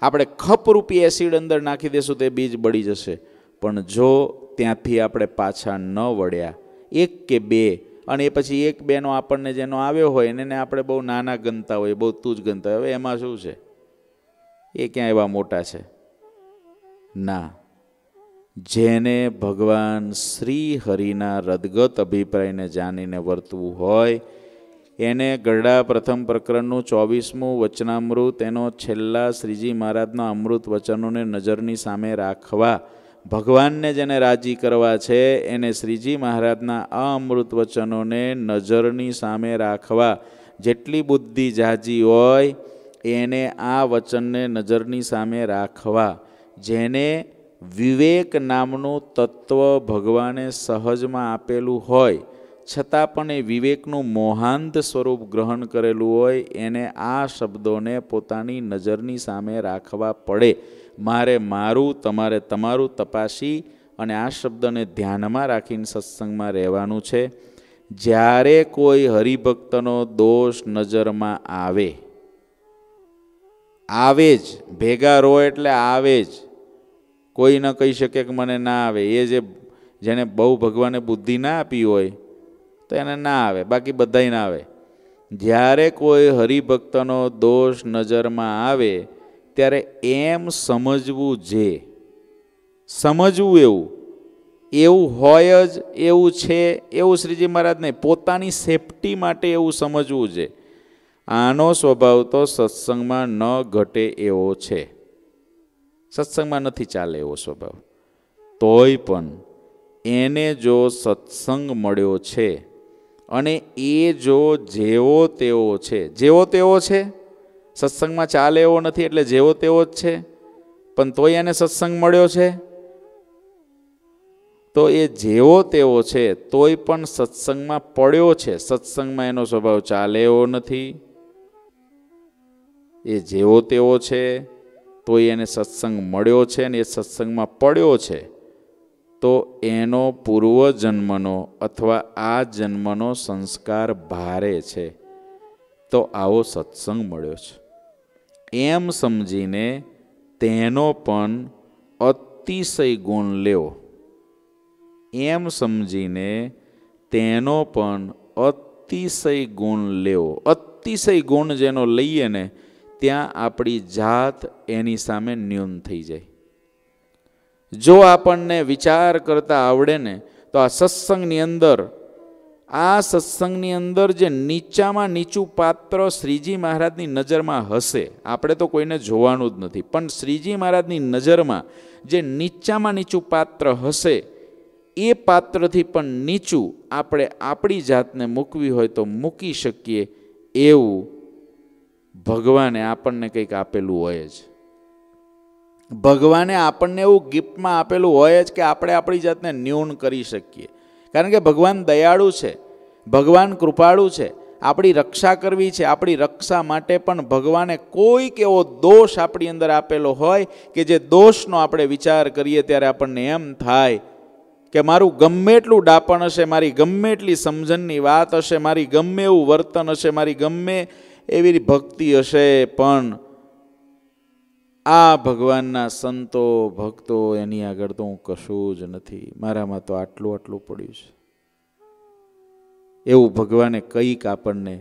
આપણે ખપરૂપી એસિડ અંદર નાખી દેશું તે બીજ બળી જશે પણ જો ત્યાંથી આપણે પાછા ન વળ્યા એક કે બે અને એ પછી એક બેનો આપણને જેનો આવ્યો હોય એને આપણે બહુ નાના ગણતા હોય બહુ તું જ ગણતા હોય હવે એમાં શું છે એ ક્યાં એવા મોટા છે ના જેને ભગવાન શ્રી હરિના રદગત અભિપ્રાયને જાણીને વર્તવું હોય એને ગરડા પ્રથમ પ્રકરણનું ચોવીસમું વચનામૃત એનો છેલ્લા શ્રીજી મહારાજના અમૃત વચનોને નજરની સામે રાખવા ભગવાનને જેને રાજી કરવા છે એને શ્રીજી મહારાજના અમૃત વચનોને નજરની સામે રાખવા જેટલી બુદ્ધિ જાજી હોય એને આ વચનને નજરની સામે રાખવા જેને વિવેક નામનું તત્વ ભગવાને સહજમાં આપેલું હોય છતાં પણ એ વિવેકનું મોહાંત સ્વરૂપ ગ્રહણ કરેલું હોય એને આ શબ્દોને પોતાની નજરની સામે રાખવા પડે મારે મારું તમારે તમારું તપાસી અને આ શબ્દને ધ્યાનમાં રાખીને સત્સંગમાં રહેવાનું છે જ્યારે કોઈ હરિભક્તનો દોષ નજરમાં આવે આવે જ ભેગા રહો એટલે આવે જ કોઈ ન કહી શકે કે મને ના આવે એ જે જેણે બહુ ભગવાને બુદ્ધિ ના આપી હોય તો એને ના આવે બાકી બધાય ના આવે જ્યારે કોઈ હરિભક્તનો દોષ નજરમાં આવે ત્યારે એમ સમજવું જે સમજવું એવું એવું હોય જ એવું છે એવું શ્રીજી મહારાજને પોતાની સેફટી માટે એવું સમજવું છે આનો સ્વભાવ તો સત્સંગમાં ન ઘટે એવો છે સત્સંગમાં નથી ચાલે એવો સ્વભાવ તોય પણ એને જો સત્સંગ મળ્યો છે અને એ જો જેવો તેવો છે જેવો તેવો છે સત્સંગમાં ચાલે એવો નથી એટલે જેવો તેવો જ છે પણ તોય એને સત્સંગ મળ્યો છે તો એ જેવો તેવો છે તોય પણ સત્સંગમાં પડ્યો છે સત્સંગમાં એનો સ્વભાવ ચાલે એવો નથી એ જેવો તેવો છે તોય એને સત્સંગ મળ્યો છે અને એ સત્સંગમાં પડ્યો છે તો એનો પૂર્વ જન્મનો અથવા આ જન્મનો સંસ્કાર ભારે છે તો આવો સત્સંગ મળ્યો છે એમ સમજીને તેનો પણ અતિશય ગુણ લેવો એમ સમજીને તેનો પણ અતિશય ગુણ લેવો અતિશય ગુણ જેનો લઈએ ને ત્યાં આપણી જાત એની સામે ન્યૂન થઈ જાય જો આપણને વિચાર કરતા આવડે ને તો આ સત્સંગની અંદર આ સત્સંગની અંદર જે નીચામાં નીચું પાત્ર શ્રીજી મહારાજની નજરમાં હશે આપણે તો કોઈને જોવાનું જ નથી પણ શ્રીજી મહારાજની નજરમાં જે નીચામાં નીચું પાત્ર હશે એ પાત્રથી પણ નીચું આપણે આપણી જાતને મૂકવી હોય તો મૂકી શકીએ એવું ભગવાને આપણને કંઈક આપેલું હોય જ ભગવાને આપણને એવું ગિફ્ટમાં આપેલું હોય જ કે આપણે આપણી જાતને ન્યૂન કરી શકીએ કારણ કે ભગવાન દયાળુ છે ભગવાન કૃપાળુ છે આપણી રક્ષા કરવી છે આપણી રક્ષા માટે પણ ભગવાને કોઈક એવો દોષ આપણી અંદર આપેલો હોય કે જે દોષનો આપણે વિચાર કરીએ ત્યારે આપણને એમ થાય કે મારું ગમે એટલું ડાપણ હશે મારી ગમે એટલી સમજણની વાત હશે મારી ગમે એવું વર્તન હશે મારી ગમે એવી ભક્તિ હશે પણ આ ભગવાનના સંતો ભક્તો એની આગળ તો હું કશું જ નથી મારામાં તો આટલું આટલું પડ્યું છે એવું ભગવાને કંઈક આપણને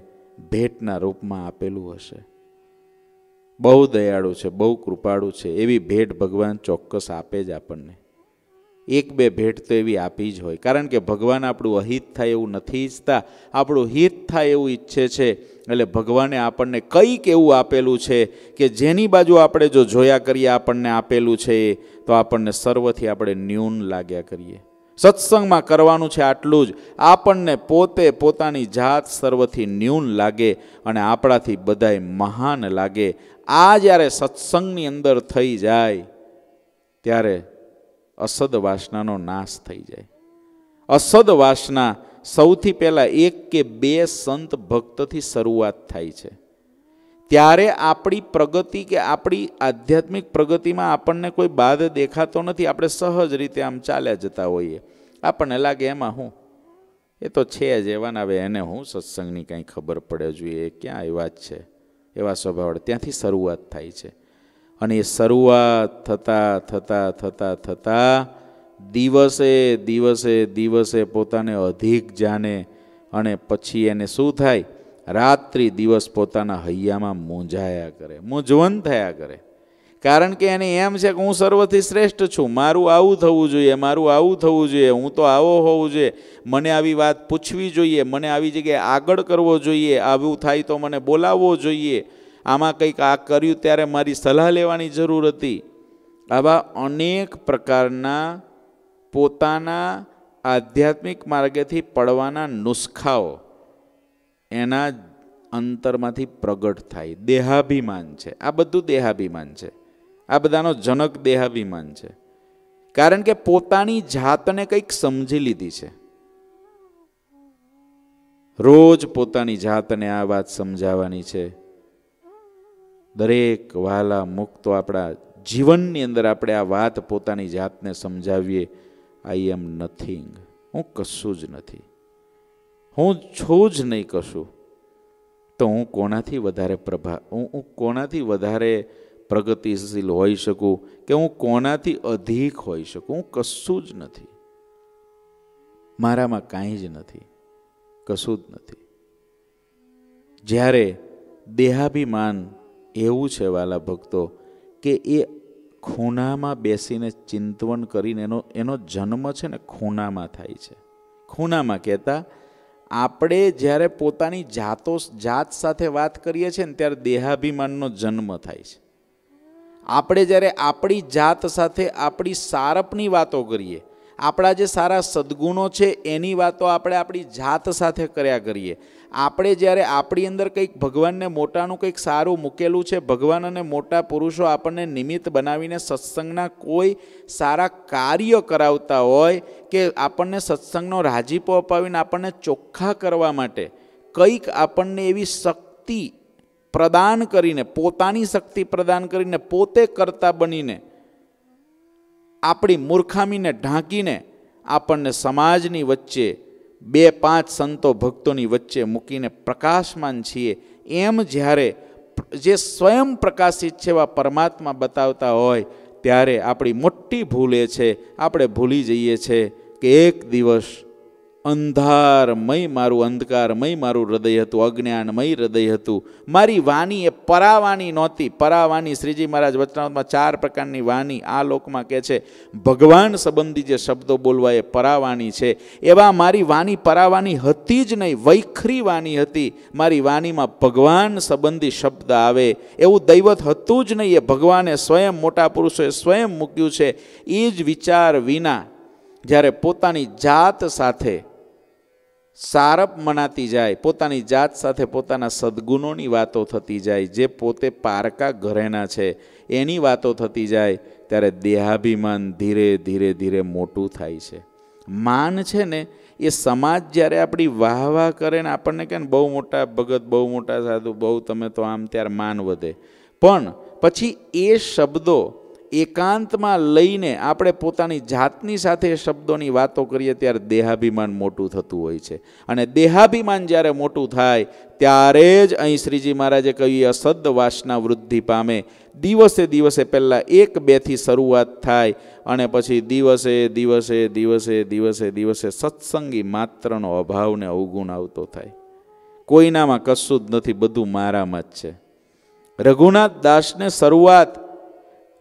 ભેટના રૂપમાં આપેલું હશે બહુ દયાળુ છે બહુ કૃપાળુ છે એવી ભેટ ભગવાન ચોક્કસ આપે જ આપણને એક બે ભેટ તો એવી આપી જ હોય કારણ કે ભગવાન આપણું અહિત થાય એવું નથી ઈચ્છતા આપણું હિત થાય એવું ઈચ્છે છે એટલે ભગવાને આપણને કંઈક એવું આપેલું છે કે જેની બાજુ આપણે જો જોયા કરીએ આપણને આપેલું છે તો આપણને સર્વથી આપણે ન્યૂન લાગ્યા કરીએ સત્સંગમાં કરવાનું છે આટલું જ આપણને પોતે પોતાની જાત સર્વથી ન્યૂન લાગે અને આપણાથી બધાય મહાન લાગે આ જ્યારે સત્સંગની અંદર થઈ જાય ત્યારે અસદ વાસનાનો નાશ થઈ જાય અસદ વાસના સૌથી પહેલાં એક કે બે સંત ભક્તથી શરૂઆત થાય છે ત્યારે આપણી પ્રગતિ કે આપણી આધ્યાત્મિક પ્રગતિમાં આપણને કોઈ બાદ દેખાતો નથી આપણે સહજ રીતે આમ ચાલ્યા જતા હોઈએ આપણને લાગે એમાં હું એ તો છે જ એવાના આવે એને હું સત્સંગની કાંઈ ખબર પડે જોઈએ ક્યાં એ વાત છે એવા સ્વભાવ ત્યાંથી શરૂઆત થાય છે અને એ શરૂઆત થતાં થતાં થતાં થતાં દિવસે દિવસે દિવસે પોતાને અધિક જાણે અને પછી એને શું થાય રાત્રિ દિવસ પોતાના હૈયામાં મૂંઝાયા કરે મૂંઝવન થયા કરે કારણ કે એને એમ છે કે હું સર્વથી શ્રેષ્ઠ છું મારું આવું થવું જોઈએ મારું આવું થવું જોઈએ હું તો આવો હોવું જોઈએ મને આવી વાત પૂછવી જોઈએ મને આવી જગ્યાએ આગળ કરવો જોઈએ આવું થાય તો મને બોલાવવો જોઈએ આમાં કંઈક આ કર્યું ત્યારે મારી સલાહ લેવાની જરૂર હતી આવા અનેક પ્રકારના પોતાના આધ્યાત્મિક માર્ગેથી પડવાના નુસ્ખાઓ એના અંતરમાંથી પ્રગટ થાય દેહાભિમાન છે આ બધું દેહાભિમાન છે આ બધાનો જનક દેહાભિમાન છે કારણ કે પોતાની જાતને કંઈક સમજી લીધી છે રોજ પોતાની જાતને આ વાત સમજાવવાની છે દરેક વાલા મુક્ત આપણા જીવનની અંદર આપણે આ વાત પોતાની જાતને સમજાવીએ આઈ એમ નથિંગ હું કશું જ નથી હું છું જ નહીં કશું તો હું કોનાથી વધારે પ્રભા હું હું કોનાથી વધારે પ્રગતિશીલ હોઈ શકું કે હું કોનાથી અધિક હોઈ શકું હું કશું જ નથી મારામાં કાંઈ જ નથી કશું જ નથી જ્યારે દેહાભિમાન એવું છે વાલા ભક્તો કે એ ખૂનામાં બેસીને ચિંતવન કરીને એનો એનો જન્મ છે ને ખૂનામાં થાય છે ખૂનામાં કહેતા આપણે જ્યારે પોતાની જાતો જાત સાથે વાત કરીએ છીએ ને ત્યારે દેહાભિમાનનો જન્મ થાય છે આપણે જ્યારે આપણી જાત સાથે આપણી સારપની વાતો કરીએ આપણા જે સારા સદગુણો છે એની વાતો આપણે આપણી જાત સાથે કર્યા કરીએ આપણે જ્યારે આપણી અંદર કંઈક ભગવાનને મોટાનું કંઈક સારું મૂકેલું છે ભગવાન અને મોટા પુરુષો આપણને નિમિત્ત બનાવીને સત્સંગના કોઈ સારા કાર્ય કરાવતા હોય કે આપણને સત્સંગનો રાજીપો અપાવીને આપણને ચોખ્ખા કરવા માટે કંઈક આપણને એવી શક્તિ પ્રદાન કરીને પોતાની શક્તિ પ્રદાન કરીને પોતે કરતા બનીને આપણી મૂર્ખામીને ઢાંકીને આપણને સમાજની વચ્ચે બે પાંચ સંતો ભક્તોની વચ્ચે મૂકીને પ્રકાશમાન છીએ એમ જ્યારે જે સ્વયં પ્રકાશિત છે એવા પરમાત્મા બતાવતા હોય ત્યારે આપણી મોટી ભૂલ એ છે આપણે ભૂલી જઈએ છીએ કે એક દિવસ અંધારમય મારું અંધકારમય મારું હૃદય હતું અજ્ઞાનમય હૃદય હતું મારી વાણી એ પરાવાણી નહોતી પરાવાણી શ્રીજી મહારાજ વચનાવતમાં ચાર પ્રકારની વાણી આ લોકમાં કહે છે ભગવાન સંબંધી જે શબ્દો બોલવા એ પરાવાણી છે એવા મારી વાણી પરાવાણી હતી જ નહીં વૈખરી વાણી હતી મારી વાણીમાં ભગવાન સંબંધી શબ્દ આવે એવું દૈવત હતું જ નહીં એ ભગવાને સ્વયં મોટા પુરુષોએ સ્વયં મૂક્યું છે એ જ વિચાર વિના જ્યારે પોતાની જાત સાથે સારપ મનાતી જાય પોતાની જાત સાથે પોતાના સદગુણોની વાતો થતી જાય જે પોતે પારકા ઘરેના છે એની વાતો થતી જાય ત્યારે દેહાભિમાન ધીરે ધીરે ધીરે મોટું થાય છે માન છે ને એ સમાજ જ્યારે આપણી વાહ વાહ કરે ને આપણને કે બહુ મોટા ભગત બહુ મોટા સાધુ બહુ તમે તો આમ ત્યારે માન વધે પણ પછી એ શબ્દો એકાંતમાં લઈને આપણે પોતાની જાતની સાથે શબ્દોની વાતો કરીએ ત્યારે દેહાભિમાન મોટું થતું હોય છે અને દેહાભિમાન જ્યારે મોટું થાય ત્યારે જ અહીં શ્રીજી મહારાજે કહ્યું એ અસદ વાસના વૃદ્ધિ પામે દિવસે દિવસે પહેલાં એક બેથી શરૂઆત થાય અને પછી દિવસે દિવસે દિવસે દિવસે દિવસે સત્સંગી માત્રનો અભાવને અવગુણ આવતો થાય કોઈનામાં કશું જ નથી બધું મારામાં જ છે રઘુનાથ દાસને શરૂઆત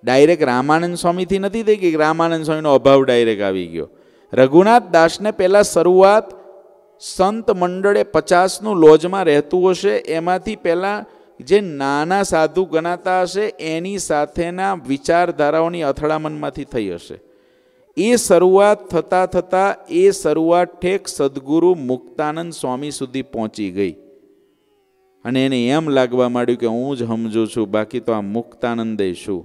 ડાયરેક્ટ રામાનંદ સ્વામીથી નથી થઈ ગઈ રામાનંદ સ્વામીનો અભાવ ડાયરેક્ટ આવી ગયો રઘુનાથ દાસને પહેલાં શરૂઆત સંત મંડળે પચાસનું લોજમાં રહેતું હશે એમાંથી પહેલાં જે નાના સાધુ ગણાતા હશે એની સાથેના વિચારધારાઓની અથડામણમાંથી થઈ હશે એ શરૂઆત થતાં થતાં એ શરૂઆત ઠેક સદગુરુ મુક્તાનંદ સ્વામી સુધી પહોંચી ગઈ અને એને એમ લાગવા માંડ્યું કે હું જ સમજું છું બાકી તો આ મુક્તાનંદે શું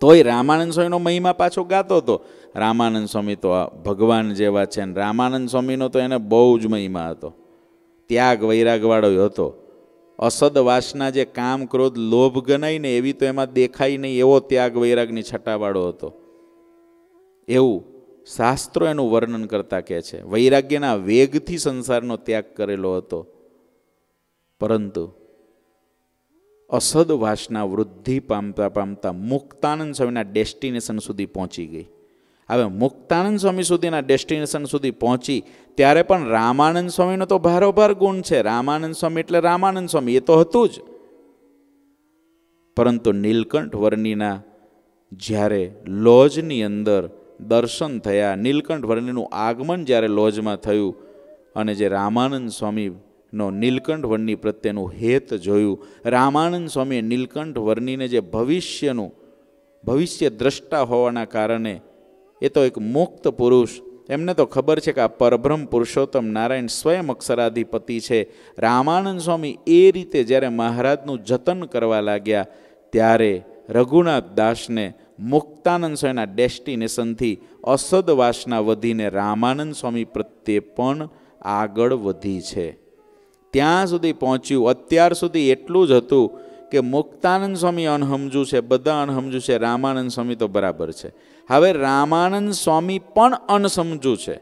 તોય રામાનંદ સ્વામીનો મહિમા પાછો ગાતો હતો રામાનંદ સ્વામી તો આ ભગવાન જેવા છે ને રામાનંદ સ્વામીનો તો એને બહુ જ મહિમા હતો ત્યાગ વૈરાગવાળો હતો અસદ વાસના જે કામ ક્રોધ લોભ ગણાય ને એવી તો એમાં દેખાય નહીં એવો ત્યાગ વૈરાગની છટાવાળો હતો એવું શાસ્ત્રો એનું વર્ણન કરતા કહે છે વૈરાગ્યના વેગથી સંસારનો ત્યાગ કરેલો હતો પરંતુ અસદ વાસના વૃદ્ધિ પામતા પામતા મુક્તાનંદ સ્વામીના ડેસ્ટિનેશન સુધી પહોંચી ગઈ હવે મુક્તાનંદ સ્વામી સુધીના ડેસ્ટિનેશન સુધી પહોંચી ત્યારે પણ રામાનંદ સ્વામીનો તો ભારોભાર ગુણ છે રામાનંદ સ્વામી એટલે રામાનંદ સ્વામી એ તો હતું જ પરંતુ નીલકંઠ વર્ણિના જ્યારે લોજની અંદર દર્શન થયા નીલકંઠ વર્ણિનું આગમન જ્યારે લોજમાં થયું અને જે રામાનંદ સ્વામી નો નીલકંઠ વર્ણી પ્રત્યેનું હેત જોયું રામાનંદ સ્વામીએ નીલકંઠ વર્ણીને જે ભવિષ્યનું ભવિષ્ય દ્રષ્ટા હોવાના કારણે એ તો એક મુક્ત પુરુષ એમને તો ખબર છે કે આ પરબ્રહ્મ પુરુષોત્તમ નારાયણ સ્વયં અક્ષરાધિપતિ છે રામાનંદ સ્વામી એ રીતે જ્યારે મહારાજનું જતન કરવા લાગ્યા ત્યારે રઘુનાથ દાસને મુક્તાનંદ સ્વામીના ડેસ્ટિનેશનથી અસદ વાસના વધીને રામાનંદ સ્વામી પ્રત્યે પણ આગળ વધી છે ત્યાં સુધી પહોંચ્યું અત્યાર સુધી એટલું જ હતું કે મુક્તાનંદ સ્વામી અનહમજુ છે બધા અનહમજુ છે રામાનંદ સ્વામી તો બરાબર છે હવે રામાનંદ સ્વામી પણ અનસમજુ છે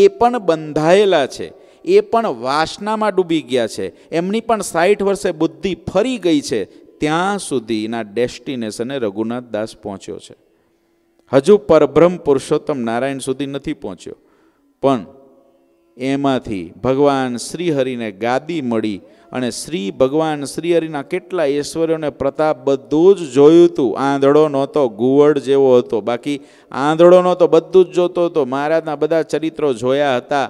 એ પણ બંધાયેલા છે એ પણ વાસનામાં ડૂબી ગયા છે એમની પણ સાઠ વર્ષે બુદ્ધિ ફરી ગઈ છે ત્યાં સુધીના ડેસ્ટિનેશને રઘુનાથ દાસ પહોંચ્યો છે હજુ પરબ્રહ્મ પુરુષોત્તમ નારાયણ સુધી નથી પહોંચ્યો પણ એમાંથી ભગવાન શ્રીહરિને ગાદી મળી અને શ્રી ભગવાન શ્રીહરિના કેટલા ઐશ્વર્યોને પ્રતાપ બધું જ જોયું હતું આંધળો નહોતો ગુવડ જેવો હતો બાકી આંધળો નહોતો બધું જ જોતો હતો મહારાજના બધા ચરિત્રો જોયા હતા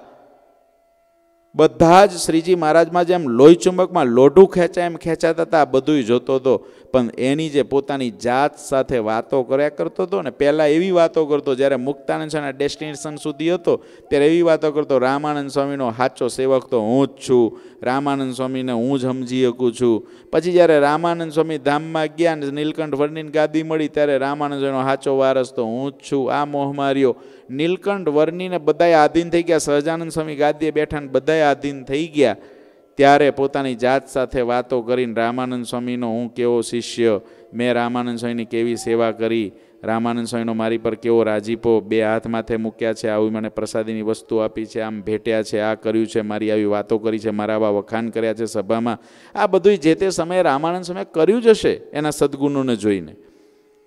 બધા જ શ્રીજી મહારાજમાં જેમ લોહી ચુંબકમાં લોઢું ખેંચાય એમ ખેંચાતા હતા આ બધું જોતો હતો પણ એની જે પોતાની જાત સાથે વાતો કર્યા કરતો હતો ને પહેલાં એવી વાતો કરતો જ્યારે મુક્તાનંદ સ્વામીના ડેસ્ટિનેશન સુધી હતો ત્યારે એવી વાતો કરતો રામાનંદ સ્વામીનો સાચો સેવક તો હું જ છું રામાનંદ સ્વામીને હું જ સમજી શકું છું પછી જ્યારે રામાનંદ સ્વામી ધામમાં ગયા ને નીલકંઠ વર્ણિન ગાદી મળી ત્યારે રામાનંદ સ્વામીનો સાચો વારસ તો હું જ છું આ મોહ નીલકંઠ વર્ણીને બધાએ આધીન થઈ ગયા સહજાનંદ સ્વામી ગાદીએ બેઠા ને બધાએ આધીન થઈ ગયા ત્યારે પોતાની જાત સાથે વાતો કરીને રામાનંદ સ્વામીનો હું કેવો શિષ્ય મેં રામાનંદ સ્વામીની કેવી સેવા કરી રામાનંદ સ્વામીનો મારી પર કેવો રાજીપો બે હાથ માથે મૂક્યા છે આવી મને પ્રસાદીની વસ્તુ આપી છે આમ ભેટ્યા છે આ કર્યું છે મારી આવી વાતો કરી છે મારા આવા વખાણ કર્યા છે સભામાં આ બધું જે તે સમયે રામાનંદ સ્વામીએ કર્યું જ હશે એના સદગુણોને જોઈને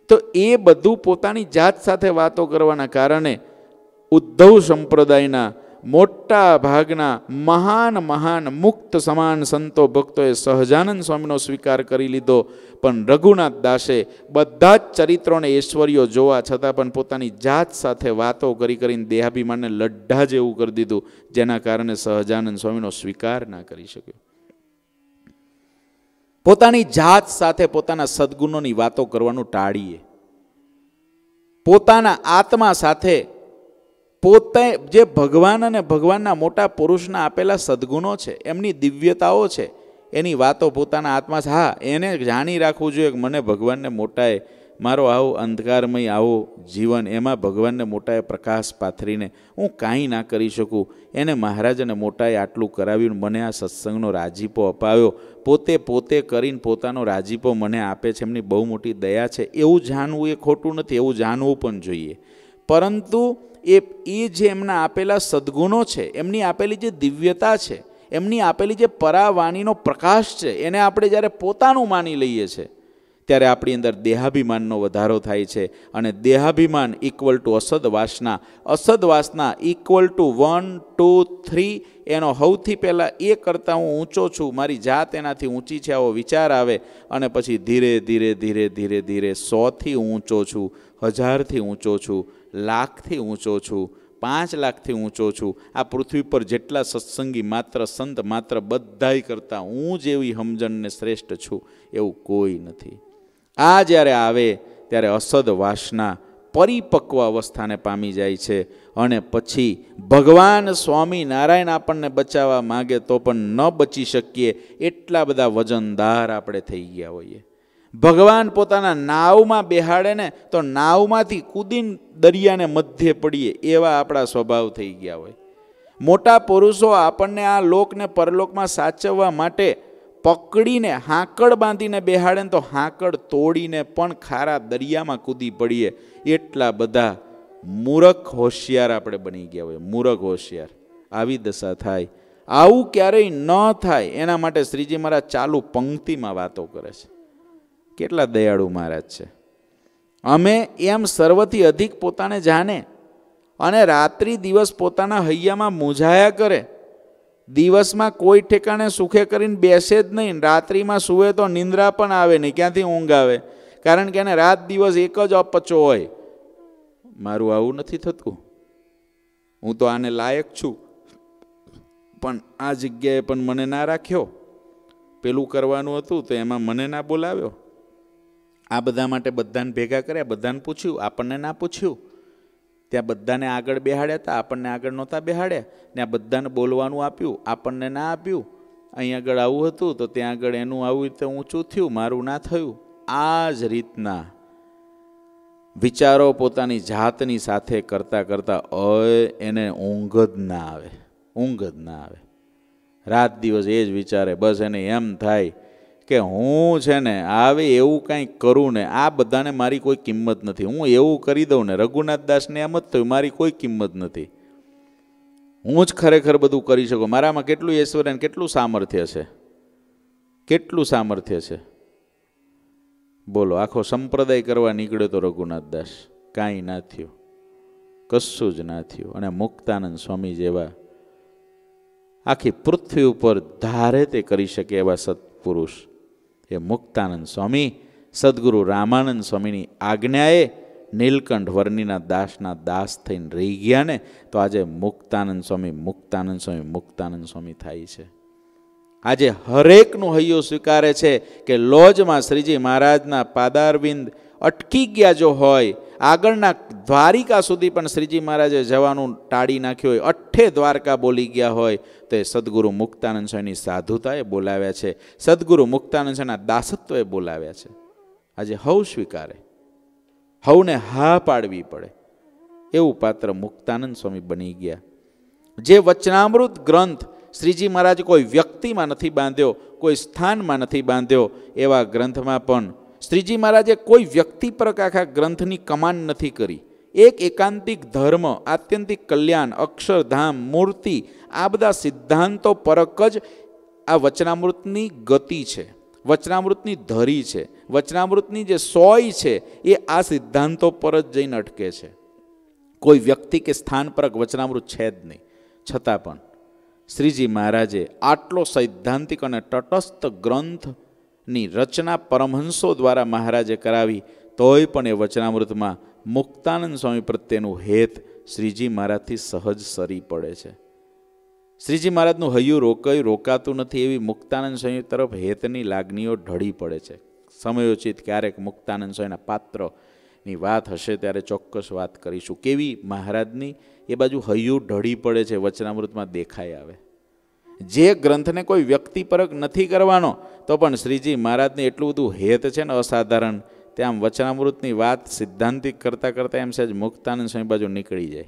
તો એ બધું પોતાની જાત સાથે વાતો કરવાના કારણે ઉદ્ધવ સંપ્રદાયના મોટા ભાગના મહાન મહાન મુક્ત સમાન સંતો ભક્તોએ સહજાનંદ સ્વામીનો સ્વીકાર કરી લીધો પણ રઘુનાથ દાસે બધા જ ચરિત્રોને ઐશ્વર્યો જોવા છતાં પણ પોતાની જાત સાથે વાતો કરી કરીને દેહાભિમાનને લડ્ઢા જેવું કરી દીધું જેના કારણે સહજાનંદ સ્વામીનો સ્વીકાર ના કરી શક્યો પોતાની જાત સાથે પોતાના સદગુણોની વાતો કરવાનું ટાળીએ પોતાના આત્મા સાથે પોતે જે ભગવાન અને ભગવાનના મોટા પુરુષના આપેલા સદગુણો છે એમની દિવ્યતાઓ છે એની વાતો પોતાના આત્મા હા એને જાણી રાખવું જોઈએ કે મને ભગવાનને મોટાએ મારો આવો અંધકારમય આવો જીવન એમાં ભગવાનને મોટાએ પ્રકાશ પાથરીને હું કાંઈ ના કરી શકું એને મહારાજને મોટાએ આટલું કરાવ્યું મને આ સત્સંગનો રાજીપો અપાવ્યો પોતે પોતે કરીને પોતાનો રાજીપો મને આપે છે એમની બહુ મોટી દયા છે એવું જાણવું એ ખોટું નથી એવું જાણવું પણ જોઈએ પરંતુ એ એ જે એમના આપેલા સદગુણો છે એમની આપેલી જે દિવ્યતા છે એમની આપેલી જે પરાવાણીનો પ્રકાશ છે એને આપણે જ્યારે પોતાનું માની લઈએ છીએ ત્યારે આપણી અંદર દેહાભિમાનનો વધારો થાય છે અને દેહાભિમાન ઇક્વલ ટુ અસદ વાસના અસદ વાસના equal to one two three એનો સૌથી પહેલાં એ કરતાં હું ઊંચો છું મારી જાત એનાથી ઊંચી છે આવો વિચાર આવે અને પછી ધીરે ધીરે ધીરે ધીરે ધીરે સોથી ઊંચો છું હજારથી ઊંચો છું લાખથી ઊંચો છું પાંચ લાખથી ઊંચો છું આ પૃથ્વી પર જેટલા સત્સંગી માત્ર સંત માત્ર બધાય કરતાં હું જેવી સમજણને શ્રેષ્ઠ છું એવું કોઈ નથી આ જ્યારે આવે ત્યારે અસદ વાસના પરિપક્વ અવસ્થાને પામી જાય છે અને પછી ભગવાન સ્વામિનારાયણ આપણને બચાવવા માગે તો પણ ન બચી શકીએ એટલા બધા વજનદાર આપણે થઈ ગયા હોઈએ ભગવાન પોતાના નાવમાં બેહાડે ને તો નાવમાંથી કૂદીને દરિયાને મધ્યે પડીએ એવા આપણા સ્વભાવ થઈ ગયા હોય મોટા પુરુષો આપણને આ લોકને પરલોકમાં સાચવવા માટે પકડીને હાંકડ બાંધીને બેહાડે તો હાંકડ તોડીને પણ ખારા દરિયામાં કૂદી પડીએ એટલા બધા મૂરખ હોશિયાર આપણે બની ગયા હોય મૂરખ હોશિયાર આવી દશા થાય આવું ક્યારેય ન થાય એના માટે શ્રીજી મહારાજ ચાલુ પંક્તિમાં વાતો કરે છે કેટલા દયાળુ મહારાજ છે અમે એમ સર્વથી અધિક પોતાને જાણે અને રાત્રિ દિવસ પોતાના હૈયામાં મૂંઝાયા કરે દિવસમાં કોઈ ઠેકાણે સુખે કરીને બેસે જ નહીં રાત્રિમાં સુવે તો નિંદ્રા પણ આવે નહીં ક્યાંથી ઊંઘ આવે કારણ કે એને રાત દિવસ એક જ અપચો હોય મારું આવું નથી થતું હું તો આને લાયક છું પણ આ જગ્યાએ પણ મને ના રાખ્યો પેલું કરવાનું હતું તો એમાં મને ના બોલાવ્યો આ બધા માટે બધાને ભેગા કર્યા બધાને પૂછ્યું આપણને ના પૂછ્યું ત્યાં બધાને આગળ બેહાડ્યા હતા આપણને આગળ નહોતા બેહાડ્યા ને આ બધાને બોલવાનું આપ્યું આપણને ના આપ્યું અહીં આગળ આવું હતું તો ત્યાં આગળ એનું આવું રીતે ઊંચું થયું મારું ના થયું આ જ રીતના વિચારો પોતાની જાતની સાથે કરતાં કરતાં અય એને ઊંઘ જ ના આવે ઊંઘ જ ના આવે રાત દિવસ એ જ વિચારે બસ એને એમ થાય કે હું છે ને આવે એવું કાંઈ કરું ને આ બધાને મારી કોઈ કિંમત નથી હું એવું કરી દઉં ને રઘુનાથ દાસને એમ જ થયું મારી કોઈ કિંમત નથી હું જ ખરેખર બધું કરી શકું મારામાં કેટલું ઐશ્વર્ય કેટલું સામર્થ્ય છે કેટલું સામર્થ્ય છે બોલો આખો સંપ્રદાય કરવા નીકળ્યો તો રઘુનાથ દાસ કાંઈ ના થયું કશું જ ના થયું અને મુક્તાનંદ સ્વામી જેવા આખી પૃથ્વી ઉપર ધારે તે કરી શકે એવા સત્પુરુષ એ મુક્તાનંદ સ્વામી સદગુરુ રામાનંદ સ્વામીની આજ્ઞાએ નીલકંઠ વર્ણિના દાસના દાસ થઈને રહી ગયા ને તો આજે મુક્તાનંદ સ્વામી મુક્તાનંદ સ્વામી મુક્તાનંદ સ્વામી થાય છે આજે હરેકનું હૈયું સ્વીકારે છે કે લોજમાં શ્રીજી મહારાજના પાદારવિંદ અટકી ગયા જો હોય આગળના દ્વારિકા સુધી પણ શ્રીજી મહારાજે જવાનું ટાળી નાખ્યું હોય અઠ્ઠે દ્વારકા બોલી ગયા હોય તો એ સદગુરુ મુક્તાનંદ સ્વામીની સાધુતાએ બોલાવ્યા છે સદગુરુ મુક્તાનંદ સ્વામીના દાસત્વએ બોલાવ્યા છે આજે હવ સ્વીકારે હવને હા પાડવી પડે એવું પાત્ર મુક્તાનંદ સ્વામી બની ગયા જે વચનામૃત ગ્રંથ શ્રીજી મહારાજ કોઈ વ્યક્તિમાં નથી બાંધ્યો કોઈ સ્થાનમાં નથી બાંધ્યો એવા ગ્રંથમાં પણ શ્રીજી મહારાજે કોઈ વ્યક્તિ પર આખા ગ્રંથની કમાન્ડ નથી કરી એક એકાંતિક ધર્મ આત્યંતિક કલ્યાણ અક્ષરધામ મૂર્તિ આ બધા સિદ્ધાંતો પરક જ આ વચનામૃતની ગતિ છે વચનામૃતની ધરી છે વચનામૃતની જે સોય છે એ આ સિદ્ધાંતો પર જ જઈને અટકે છે કોઈ વ્યક્તિ કે સ્થાન પર વચનામૃત છે જ નહીં છતાં પણ શ્રીજી મહારાજે આટલો સૈદ્ધાંતિક અને તટસ્થ ગ્રંથ ની રચના પરમહંસો દ્વારા મહારાજે કરાવી તોય પણ એ વચનામૃતમાં મુક્તાનંદ સ્વામી પ્રત્યેનું હેત શ્રીજી મહારાજથી સહજ સરી પડે છે શ્રીજી મહારાજનું હૈયું રોકાયું રોકાતું નથી એવી મુક્તાનંદ સ્વામી તરફ હેતની લાગણીઓ ઢળી પડે છે સમયોચિત ક્યારેક મુક્તાનંદ સ્વામીના પાત્રની વાત હશે ત્યારે ચોક્કસ વાત કરીશું કેવી મહારાજની એ બાજુ હૈયું ઢળી પડે છે વચનામૃતમાં દેખાઈ આવે જે ગ્રંથને કોઈ વ્યક્તિ પરક નથી કરવાનો તો પણ શ્રીજી મહારાજને એટલું બધું હેત છે ને અસાધારણ તે આમ વચનામૃતની વાત સિદ્ધાંતિક કરતાં કરતાં એમ સહેજ મુક્તાનંદ સ્વામી બાજુ નીકળી જાય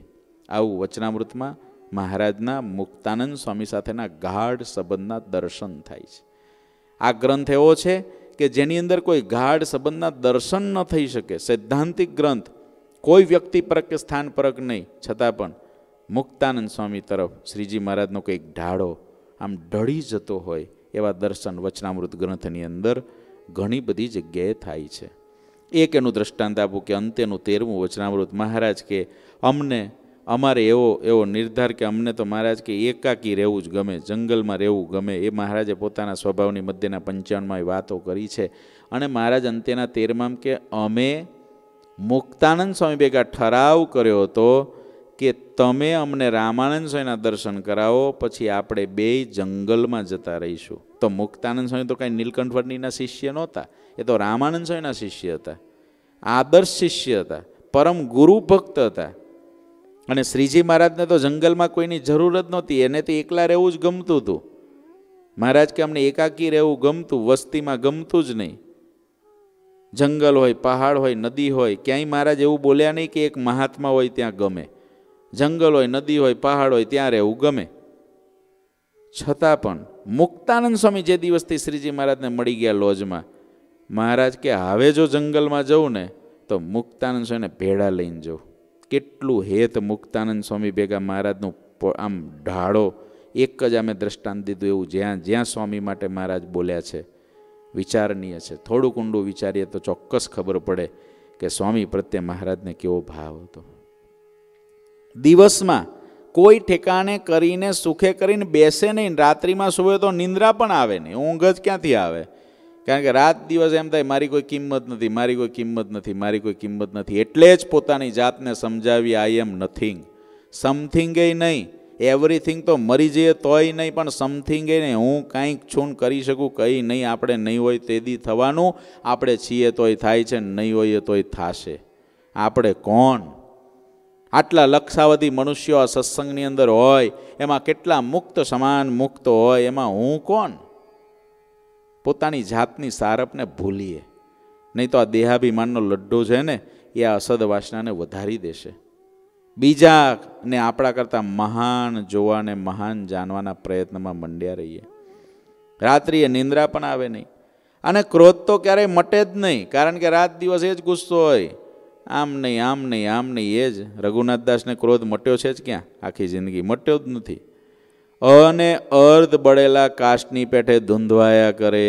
આવું વચનામૃતમાં મહારાજના મુક્તાનંદ સ્વામી સાથેના ગાઢ સંબંધના દર્શન થાય છે આ ગ્રંથ એવો છે કે જેની અંદર કોઈ ગાઢ સંબંધના દર્શન ન થઈ શકે સૈદ્ધાંતિક ગ્રંથ કોઈ વ્યક્તિ પરક કે સ્થાન પરક નહીં છતાં પણ મુક્તાનંદ સ્વામી તરફ શ્રીજી મહારાજનો કંઈક ઢાળો આમ ઢળી જતો હોય એવા દર્શન વચનામૃત ગ્રંથની અંદર ઘણી બધી જગ્યાએ થાય છે એક એનું દ્રષ્ટાંત આપું કે અંતેનું તેરમું વચનામૃત મહારાજ કે અમને અમારે એવો એવો નિર્ધાર કે અમને તો મહારાજ કે એકાકી રહેવું જ ગમે જંગલમાં રહેવું ગમે એ મહારાજે પોતાના સ્વભાવની મધ્યના પંચાવનમાં વાતો કરી છે અને મહારાજ અંતેના તેરમાં કે અમે મુક્તાનંદ સ્વામી ભેગા ઠરાવ કર્યો હતો કે તમે અમને રામાનંદ સ્વામીના દર્શન કરાવો પછી આપણે બે જંગલમાં જતા રહીશું તો મુક્તાનંદ સ્વામી તો કાંઈ નીલકંઠ શિષ્ય નહોતા એ તો રામાનંદ સ્વામીના શિષ્ય હતા આદર્શ શિષ્ય હતા પરમ ગુરુ ભક્ત હતા અને શ્રીજી મહારાજને તો જંગલમાં કોઈની જરૂર જ નહોતી એને તો એકલા રહેવું જ ગમતું હતું મહારાજ કે અમને એકાકી રહેવું ગમતું વસ્તીમાં ગમતું જ નહીં જંગલ હોય પહાડ હોય નદી હોય ક્યાંય મહારાજ એવું બોલ્યા નહીં કે એક મહાત્મા હોય ત્યાં ગમે જંગલ હોય નદી હોય પહાડ હોય ત્યાં રહેવું ગમે છતાં પણ મુક્તાનંદ સ્વામી જે દિવસથી શ્રીજી મહારાજને મળી ગયા લોજમાં મહારાજ કે હવે જો જંગલમાં જવું ને તો મુક્તાનંદ સ્વામીને ભેડા લઈને જવું કેટલું હેત મુક્તાનંદ સ્વામી ભેગા મહારાજનું આમ ઢાળો એક જ અમે દ્રષ્ટાંત દીધું એવું જ્યાં જ્યાં સ્વામી માટે મહારાજ બોલ્યા છે વિચારણીય છે થોડું ઊંડું વિચારીએ તો ચોક્કસ ખબર પડે કે સ્વામી પ્રત્યે મહારાજને કેવો ભાવ હતો દિવસમાં કોઈ ઠેકાણે કરીને સુખે કરીને બેસે નહીં રાત્રિમાં સુવે તો નિંદ્રા પણ આવે નહીં ઊંઘ જ ક્યાંથી આવે કારણ કે રાત દિવસ એમ થાય મારી કોઈ કિંમત નથી મારી કોઈ કિંમત નથી મારી કોઈ કિંમત નથી એટલે જ પોતાની જાતને સમજાવી આઈ એમ નથિંગ સમથિંગે નહીં એવરીથિંગ તો મરી જઈએ તોય નહીં પણ સમથિંગ એ નહીં હું કાંઈક છું કરી શકું કંઈ નહીં આપણે નહીં હોય તેદી થવાનું આપણે છીએ તોય થાય છે નહીં હોઈએ તોય થશે આપણે કોણ આટલા લક્ષાવધી મનુષ્યો આ સત્સંગની અંદર હોય એમાં કેટલા મુક્ત સમાન મુક્ત હોય એમાં હું કોણ પોતાની જાતની સારપને ભૂલીએ નહીં તો આ દેહાભિમાનનો લડ્ડો છે ને એ આ અસદ વાસનાને વધારી દેશે બીજાને આપણા કરતાં મહાન જોવાને મહાન જાણવાના પ્રયત્નમાં મંડ્યા રહીએ રાત્રિએ નિંદ્રા પણ આવે નહીં અને ક્રોધ તો ક્યારેય મટે જ નહીં કારણ કે રાત દિવસ એ જ ગુસ્સો હોય આમ નહીં આમ નહીં આમ નહીં એ જ રઘુનાથદાસને ક્રોધ મટ્યો છે જ ક્યાં આખી જિંદગી મટ્યો જ નથી અને અર્ધ બળેલા કાસ્ટની પેઠે ધૂંધવાયા કરે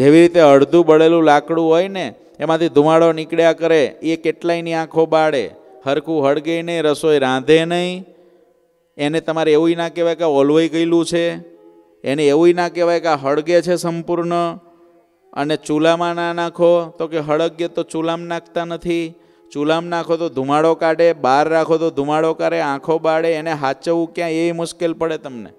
જેવી રીતે અડધું બળેલું લાકડું હોય ને એમાંથી ધુમાડો નીકળ્યા કરે એ કેટલાયની આંખો બાળે હરખું હળગે નહીં રસોઈ રાંધે નહીં એને તમારે એવું ના કહેવાય કે ઓલવાઈ ગયેલું છે એને એવું ના કહેવાય કે આ હળગે છે સંપૂર્ણ અને ચૂલામાં ના નાખો તો કે હળગીએ તો ચૂલામાં નાખતા નથી ચૂલામાં નાખો તો ધુમાડો કાઢે બહાર રાખો તો ધુમાડો કરે આંખો બાળે એને હાચવવું ક્યાં એ મુશ્કેલ પડે તમને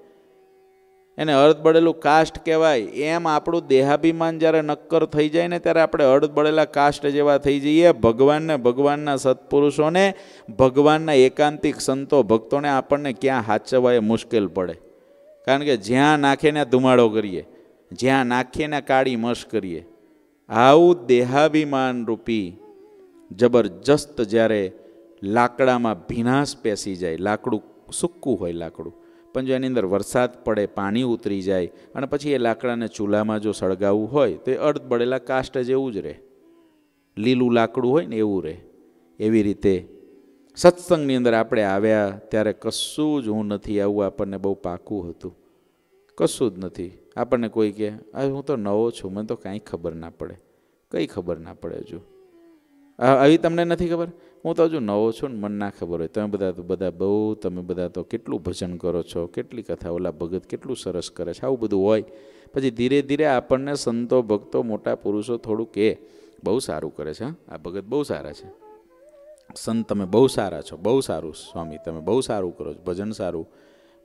એને અર્ધ બળેલું કાસ્ટ કહેવાય એમ આપણું દેહાભિમાન જ્યારે નક્કર થઈ જાય ને ત્યારે આપણે અર્ધ બળેલા કાસ્ટ જેવા થઈ જઈએ ભગવાનને ભગવાનના સત્પુરુષોને ભગવાનના એકાંતિક સંતો ભક્તોને આપણને ક્યાં એ મુશ્કેલ પડે કારણ કે જ્યાં નાખે ને ધુમાડો કરીએ જ્યાં નાખીને કાળી મશ કરીએ આવું દેહાભિમાન રૂપી જબરજસ્ત જ્યારે લાકડામાં ભીનાશ પેસી જાય લાકડું સૂકું હોય લાકડું પણ જો એની અંદર વરસાદ પડે પાણી ઉતરી જાય અને પછી એ લાકડાને ચૂલામાં જો સળગાવવું હોય તો એ અર્ધ બળેલા કાસ્ટ જેવું જ રહે લીલું લાકડું હોય ને એવું રહે એવી રીતે સત્સંગની અંદર આપણે આવ્યા ત્યારે કશું જ હું નથી આવું આપણને બહુ પાકું હતું કશું જ નથી આપણને કોઈ કહે આ હું તો નવો છું મને તો કાંઈ ખબર ના પડે કંઈ ખબર ના પડે હજુ આવી તમને નથી ખબર હું તો હજુ નવો છું ને મને ના ખબર હોય તમે બધા તો બધા બહુ તમે બધા તો કેટલું ભજન કરો છો કેટલી કથા ઓલા ભગત કેટલું સરસ કરે છે આવું બધું હોય પછી ધીરે ધીરે આપણને સંતો ભક્તો મોટા પુરુષો થોડું કહે બહુ સારું કરે છે આ ભગત બહુ સારા છે સંત તમે બહુ સારા છો બહુ સારું સ્વામી તમે બહુ સારું કરો છો ભજન સારું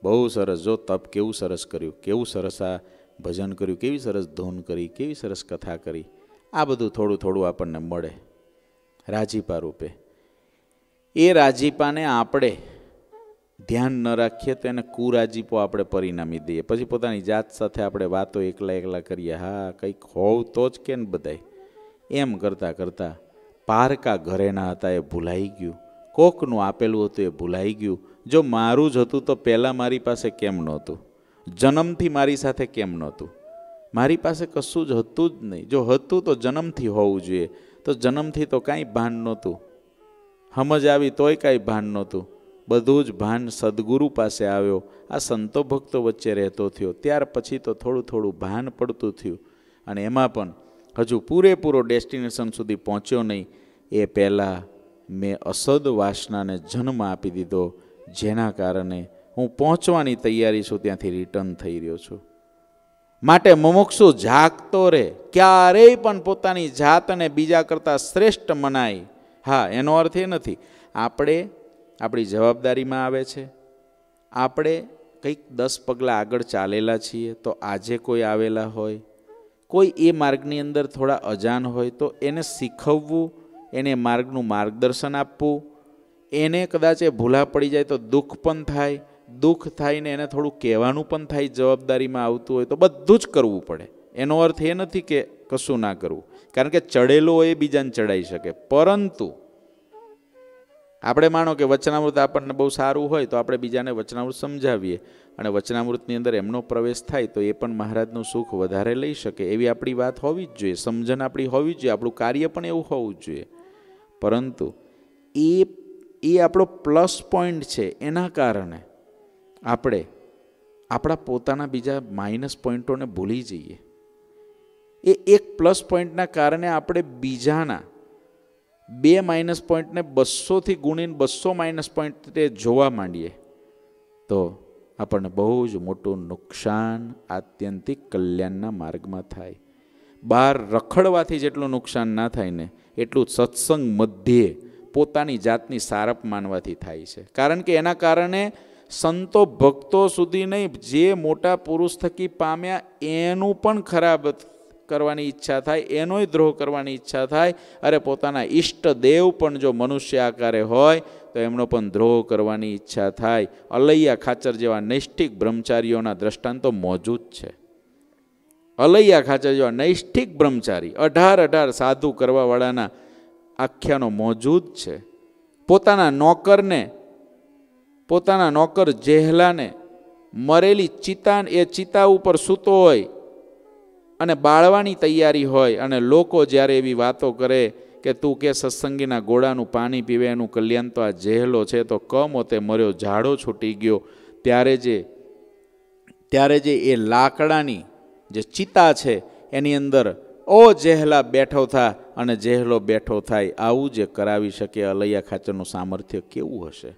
બહુ સરસ જો તપ કેવું સરસ કર્યું કેવું સરસ આ ભજન કર્યું કેવી સરસ ધૂન કરી કેવી સરસ કથા કરી આ બધું થોડું થોડું આપણને મળે રાજીપા રૂપે એ રાજીપાને આપણે ધ્યાન ન રાખીએ તો એને કુરાજીપો આપણે પરિણામી દઈએ પછી પોતાની જાત સાથે આપણે વાતો એકલા એકલા કરીએ હા કંઈક હોવ તો જ કે ને બધાય એમ કરતાં કરતાં પારકા ઘરેના હતા એ ભૂલાઈ ગયું કોકનું આપેલું હતું એ ભૂલાઈ ગયું જો મારું જ હતું તો પહેલાં મારી પાસે કેમ નહોતું જન્મથી મારી સાથે કેમ નહોતું મારી પાસે કશું જ હતું જ નહીં જો હતું તો જન્મથી હોવું જોઈએ તો જન્મથી તો કાંઈ ભાન નહોતું સમજ આવી તોય કાંઈ ભાન નહોતું બધું જ ભાન સદગુરુ પાસે આવ્યો આ સંતો ભક્તો વચ્ચે રહેતો થયો ત્યાર પછી તો થોડું થોડું ભાન પડતું થયું અને એમાં પણ હજુ પૂરેપૂરો ડેસ્ટિનેશન સુધી પહોંચ્યો નહીં એ પહેલાં મેં અસદ વાસનાને જન્મ આપી દીધો જેના કારણે હું પહોંચવાની તૈયારી છું ત્યાંથી રિટર્ન થઈ રહ્યો છું માટે મુમુક્ષુ જાગતો રહે ક્યારેય પણ પોતાની જાતને બીજા કરતાં શ્રેષ્ઠ મનાય હા એનો અર્થ એ નથી આપણે આપણી જવાબદારીમાં આવે છે આપણે કંઈક દસ પગલાં આગળ ચાલેલા છીએ તો આજે કોઈ આવેલા હોય કોઈ એ માર્ગની અંદર થોડા અજાન હોય તો એને શીખવવું એને માર્ગનું માર્ગદર્શન આપવું એને કદાચ એ ભૂલા પડી જાય તો દુઃખ પણ થાય દુઃખ થાય ને એને થોડું કહેવાનું પણ થાય જવાબદારીમાં આવતું હોય તો બધું જ કરવું પડે એનો અર્થ એ નથી કે કશું ના કરવું કારણ કે ચડેલો એ બીજાને ચડાઈ શકે પરંતુ આપણે માનો કે વચનામૃત આપણને બહુ સારું હોય તો આપણે બીજાને વચનામૃત સમજાવીએ અને વચનામૃતની અંદર એમનો પ્રવેશ થાય તો એ પણ મહારાજનું સુખ વધારે લઈ શકે એવી આપણી વાત હોવી જ જોઈએ સમજણ આપણી હોવી જ જોઈએ આપણું કાર્ય પણ એવું હોવું જોઈએ પરંતુ એ એ આપણો પ્લસ પોઈન્ટ છે એના કારણે આપણે આપણા પોતાના બીજા માઇનસ પોઈન્ટોને ભૂલી જઈએ એ એક પ્લસ પોઈન્ટના કારણે આપણે બીજાના બે માઇનસ પોઈન્ટને બસોથી ગુણીને બસો માઇનસ પોઈન્ટ તે જોવા માંડીએ તો આપણને બહુ જ મોટું નુકસાન આત્યંતિક કલ્યાણના માર્ગમાં થાય બહાર રખડવાથી જેટલું નુકસાન ના થાય ને એટલું સત્સંગ મધ્યે પોતાની જાતની સારપ માનવાથી થાય છે કારણ કે એના કારણે સંતો ભક્તો સુધી નહીં જે મોટા પુરુષ થકી પામ્યા એનું પણ ખરાબ કરવાની ઈચ્છા થાય એનોય દ્રોહ કરવાની ઈચ્છા થાય અરે પોતાના ઈષ્ટ દેવ પણ જો મનુષ્ય આકારે હોય તો એમનો પણ દ્રોહ કરવાની ઈચ્છા થાય અલૈયા ખાચર જેવા નૈષ્ઠિક બ્રહ્મચારીઓના દ્રષ્ટાંતો મોજૂદ છે અલૈયા ખાચર જેવા નૈષ્ઠિક બ્રહ્મચારી અઢાર અઢાર સાધુ કરવાવાળાના આખ્યાનો મોજૂદ છે પોતાના નોકરને પોતાના નોકર જેહલાને મરેલી ચિતા એ ચિતા ઉપર સૂતો હોય અને બાળવાની તૈયારી હોય અને લોકો જ્યારે એવી વાતો કરે કે તું કે સત્સંગીના ગોળાનું પાણી પીવે એનું કલ્યાણ તો આ જેહલો છે તો કમો તે મર્યો ઝાડો છૂટી ગયો ત્યારે જે ત્યારે જે એ લાકડાની જે ચિતા છે એની અંદર ઓ જેહલા બેઠો થા અને જેહલો બેઠો થાય આવું જે કરાવી શકે અલૈયા ખાચરનું સામર્થ્ય કેવું હશે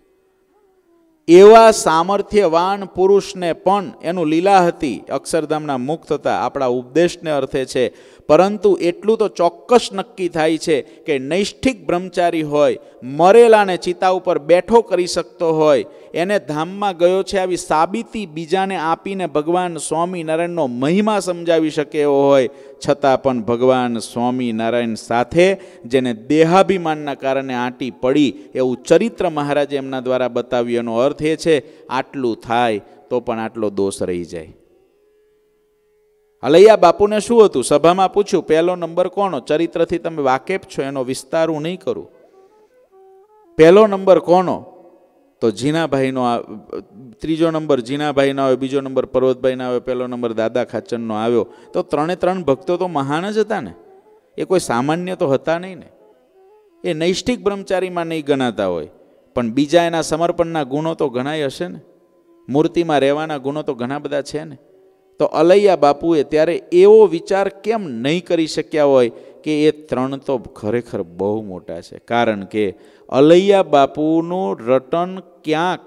એવા સામર્થ્યવાન પુરુષને પણ એનું લીલા હતી અક્ષરધામના મુક્ત હતા આપણા ઉપદેશને અર્થે છે પરંતુ એટલું તો ચોક્કસ નક્કી થાય છે કે નૈષ્ઠિક બ્રહ્મચારી હોય મરેલાને ચિતા ઉપર બેઠો કરી શકતો હોય એને ધામમાં ગયો છે આવી સાબિતી બીજાને આપીને ભગવાન સ્વામિનારાયણનો મહિમા સમજાવી શકે એવો હોય છતાં પણ ભગવાન સ્વામિનારાયણ સાથે જેને દેહાભિમાનના કારણે આંટી પડી એવું ચરિત્ર મહારાજે એમના દ્વારા બતાવ્યો અર્થ એ છે આટલું થાય તો પણ આટલો દોષ રહી જાય અલૈયા બાપુને શું હતું સભામાં પૂછ્યું પહેલો નંબર કોનો ચરિત્રથી તમે વાકેફ છો એનો વિસ્તાર હું નહીં કરું પહેલો નંબર કોનો તો જીનાભાઈનો આ ત્રીજો નંબર જીનાભાઈનો આવ્યો બીજો નંબર પર્વતભાઈનો આવ્યો પહેલો નંબર દાદા ખાચનનો આવ્યો તો ત્રણે ત્રણ ભક્તો તો મહાન જ હતા ને એ કોઈ સામાન્ય તો હતા નહીં ને એ નૈષ્ઠિક બ્રહ્મચારીમાં નહીં ગણાતા હોય પણ બીજા એના સમર્પણના ગુણો તો ઘણાય હશે ને મૂર્તિમાં રહેવાના ગુણો તો ઘણા બધા છે ને તો અલૈયા બાપુએ ત્યારે એવો વિચાર કેમ નહીં કરી શક્યા હોય કે એ ત્રણ તો ખરેખર બહુ મોટા છે કારણ કે અલૈયા બાપુનું રટન ક્યાંક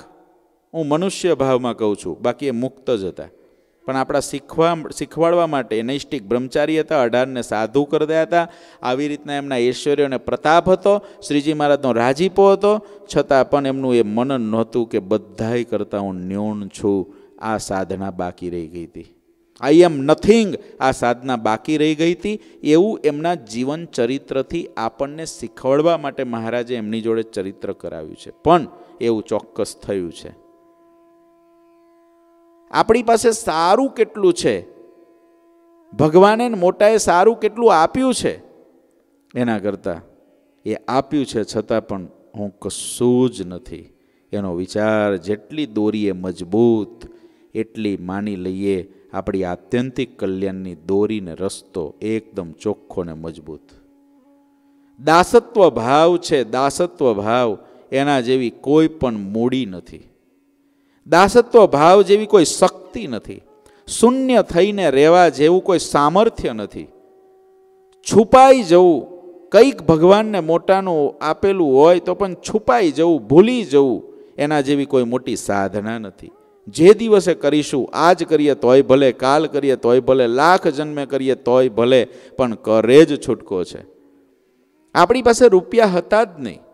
હું મનુષ્ય ભાવમાં કહું છું બાકી એ મુક્ત જ હતા પણ આપણા શીખવા શીખવાડવા માટે નૈષ્ટિક બ્રહ્મચારી હતા અઢારને સાધુ કરતા હતા આવી રીતના એમના ઐશ્વર્ય અને પ્રતાપ હતો શ્રીજી મહારાજનો રાજીપો હતો છતાં પણ એમનું એ મનન નહોતું કે બધાય કરતાં હું ન્યૂન છું આ સાધના બાકી રહી ગઈ હતી આઈ એમ નથિંગ આ સાધના બાકી રહી ગઈ હતી એવું એમના જીવન ચરિત્રથી આપણને શીખવડવા માટે મહારાજે એમની જોડે ચરિત્ર કરાવ્યું છે પણ એવું ચોક્કસ થયું છે આપણી પાસે સારું કેટલું છે ભગવાને મોટાએ સારું કેટલું આપ્યું છે એના કરતાં એ આપ્યું છે છતાં પણ હું કશું જ નથી એનો વિચાર જેટલી દોરીએ મજબૂત એટલી માની લઈએ આપણી આત્યંતિક કલ્યાણની દોરીને રસ્તો એકદમ ચોખ્ખો ને મજબૂત દાસત્વ ભાવ છે દાસત્વ ભાવ એના જેવી કોઈ પણ મૂડી નથી દાસત્વ ભાવ જેવી કોઈ શક્તિ નથી શૂન્ય થઈને રહેવા જેવું કોઈ સામર્થ્ય નથી છુપાઈ જવું કંઈક ભગવાનને મોટાનું આપેલું હોય તો પણ છુપાઈ જવું ભૂલી જવું એના જેવી કોઈ મોટી સાધના નથી જે દિવસે કરીશું આજ કરીએ તોય ભલે કાલ કરીએ તોય ભલે લાખ જન્મે કરીએ તોય ભલે પણ કરે જ છૂટકો છે આપણી પાસે રૂપિયા હતા જ નહીં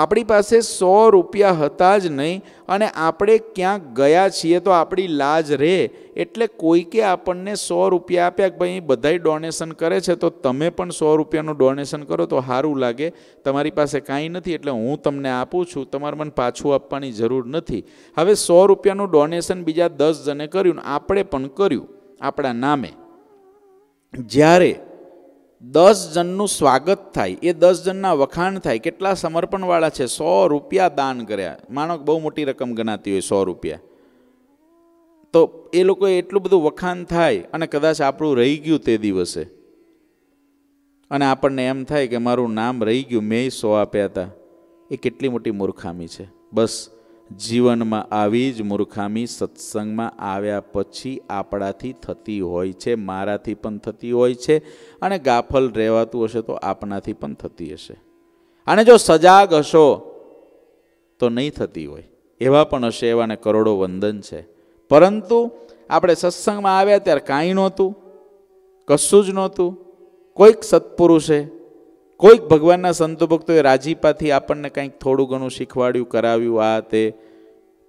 આપણી પાસે સો રૂપિયા હતા જ નહીં અને આપણે ક્યાંક ગયા છીએ તો આપણી લાજ રહે એટલે કોઈકે આપણને સો રૂપિયા આપ્યા કે ભાઈ બધાય ડોનેશન કરે છે તો તમે પણ સો રૂપિયાનું ડોનેશન કરો તો સારું લાગે તમારી પાસે કાંઈ નથી એટલે હું તમને આપું છું તમારે મને પાછું આપવાની જરૂર નથી હવે સો રૂપિયાનું ડોનેશન બીજા દસ જણે કર્યું આપણે પણ કર્યું આપણા નામે જ્યારે દસ જણનું સ્વાગત થાય એ દસ જણના વખાણ થાય કેટલા સમર્પણવાળા છે સો રૂપિયા દાન કર્યા માનો બહુ મોટી રકમ ગણાતી હોય સો રૂપિયા તો એ લોકોએ એટલું બધું વખાણ થાય અને કદાચ આપણું રહી ગયું તે દિવસે અને આપણને એમ થાય કે મારું નામ રહી ગયું મેં સો આપ્યા હતા એ કેટલી મોટી મૂર્ખામી છે બસ જીવનમાં આવી જ મૂર્ખામી સત્સંગમાં આવ્યા પછી આપણાથી થતી હોય છે મારાથી પણ થતી હોય છે અને ગાફલ રહેવાતું હશે તો આપણાથી પણ થતી હશે અને જો સજાગ હશો તો નહીં થતી હોય એવા પણ હશે એવાને કરોડો વંદન છે પરંતુ આપણે સત્સંગમાં આવ્યા ત્યારે કાંઈ નહોતું કશું જ નહોતું કોઈક સત્પુરુષે કોઈક ભગવાનના સંતો ભક્તોએ રાજીપાથી આપણને કંઈક થોડું ઘણું શીખવાડ્યું કરાવ્યું આ તે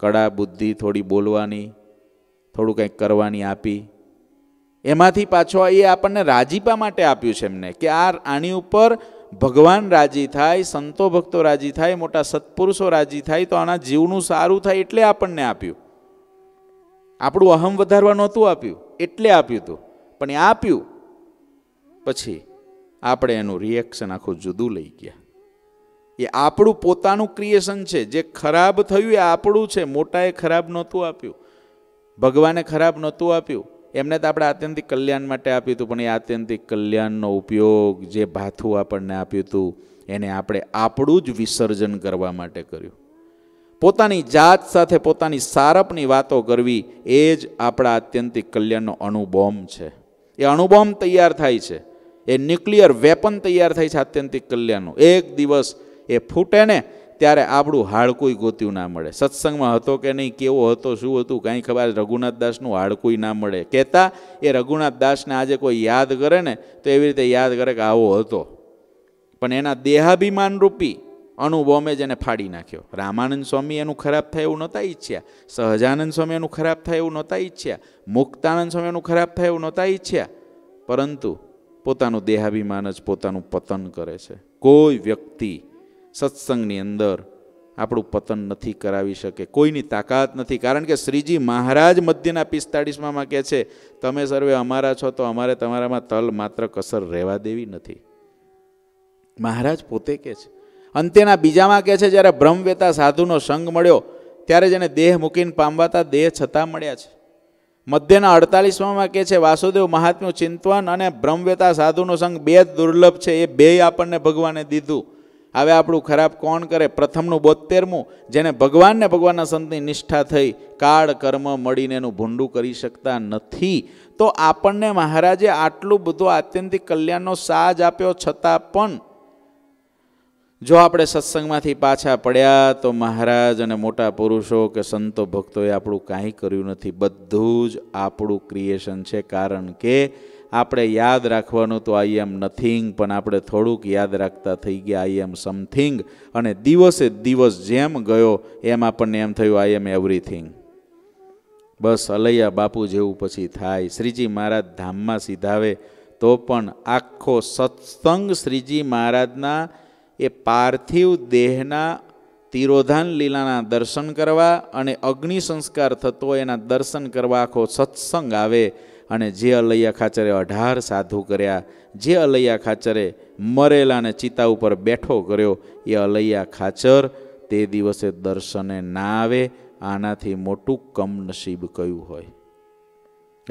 કળા બુદ્ધિ થોડી બોલવાની થોડું કંઈક કરવાની આપી એમાંથી પાછો એ આપણને રાજીપા માટે આપ્યું છે એમને કે આ આની ઉપર ભગવાન રાજી થાય સંતો ભક્તો રાજી થાય મોટા સત્પુરુષો રાજી થાય તો આના જીવનું સારું થાય એટલે આપણને આપ્યું આપણું અહમ વધારવા નહોતું આપ્યું એટલે આપ્યું હતું પણ એ આપ્યું પછી આપણે એનું રિએક્શન આખું જુદું લઈ ગયા એ આપણું પોતાનું ક્રિએશન છે જે ખરાબ થયું એ આપણું છે મોટાએ ખરાબ નહોતું આપ્યું ભગવાને ખરાબ નહોતું આપ્યું એમને તો આપણે આત્યંતિક કલ્યાણ માટે આપ્યું હતું પણ એ આત્યંતિક કલ્યાણનો ઉપયોગ જે ભાથું આપણને આપ્યું હતું એને આપણે આપણું જ વિસર્જન કરવા માટે કર્યું પોતાની જાત સાથે પોતાની સારપની વાતો કરવી એ જ આપણા આત્યંતિક કલ્યાણનો અણુબોમ્બ છે એ અણુબોમ્બ તૈયાર થાય છે એ ન્યુક્લિયર વેપન તૈયાર થાય છે આત્યંતિક કલ્યાણનું એક દિવસ એ ફૂટે ને ત્યારે આપણું હાડકુંય ગોત્યું ના મળે સત્સંગમાં હતો કે નહીં કેવો હતો શું હતું કાંઈ ખબર રઘુનાથ દાસનું હાડકુંય ના મળે કહેતા એ રઘુનાથ દાસને આજે કોઈ યાદ કરે ને તો એવી રીતે યાદ કરે કે આવો હતો પણ એના દેહાભિમાન રૂપી જ એને ફાડી નાખ્યો રામાનંદ સ્વામી એનું ખરાબ થાય એવું નહોતા ઈચ્છ્યા સહજાનંદ સ્વામી એનું ખરાબ થાય એવું નહોતા ઈચ્છ્યા મુક્તાનંદ સ્વામી એનું ખરાબ થાય એવું નહોતા ઈચ્છ્યા પરંતુ પોતાનું દેહાભિમાન જ પોતાનું પતન કરે છે કોઈ વ્યક્તિ સત્સંગની અંદર આપણું પતન નથી કરાવી શકે કોઈની તાકાત નથી કારણ કે શ્રીજી મહારાજ મધ્યના પિસ્તાળીસમાં કહે છે તમે સર્વે અમારા છો તો અમારે તમારામાં તલ માત્ર કસર રહેવા દેવી નથી મહારાજ પોતે કહે છે અંતેના બીજામાં કહે છે જ્યારે બ્રહ્મવેતા સાધુનો સંગ મળ્યો ત્યારે જેને દેહ મૂકીને પામવાતા દેહ છતાં મળ્યા છે મધ્યના અડતાલીસમાં કહે છે વાસુદેવ મહાત્મ્યનું ચિંતન અને બ્રહ્મવેતા સાધુનો સંઘ બે જ દુર્લભ છે એ બે આપણને ભગવાને દીધું હવે આપણું ખરાબ કોણ કરે પ્રથમનું બોતેરમું જેને ભગવાનને ભગવાનના સંતની નિષ્ઠા થઈ કાળ કર્મ મળીને એનું ભૂંડું કરી શકતા નથી તો આપણને મહારાજે આટલું બધું આત્યંતિક કલ્યાણનો સાજ આપ્યો છતાં પણ જો આપણે સત્સંગમાંથી પાછા પડ્યા તો મહારાજ અને મોટા પુરુષો કે સંતો ભક્તોએ આપણું કાંઈ કર્યું નથી બધું જ આપણું ક્રિએશન છે કારણ કે આપણે યાદ રાખવાનું તો આઈ એમ નથિંગ પણ આપણે થોડુંક યાદ રાખતા થઈ ગયા આઈ એમ સમથિંગ અને દિવસે દિવસ જેમ ગયો એમ આપણને એમ થયું આઈ એમ એવરીથિંગ બસ અલૈયા બાપુ જેવું પછી થાય શ્રીજી મહારાજ ધામમાં સીધાવે તો પણ આખો સત્સંગ શ્રીજી મહારાજના એ પાર્થિવ દેહના તિરોધાન લીલાના દર્શન કરવા અને અગ્નિ સંસ્કાર થતો એના દર્શન કરવા આખો સત્સંગ આવે અને જે અલૈયા ખાચરે અઢાર સાધુ કર્યા જે અલૈયા ખાચરે મરેલાને ચિતા ઉપર બેઠો કર્યો એ અલૈયા ખાચર તે દિવસે દર્શને ના આવે આનાથી મોટું કમનસીબ કયું હોય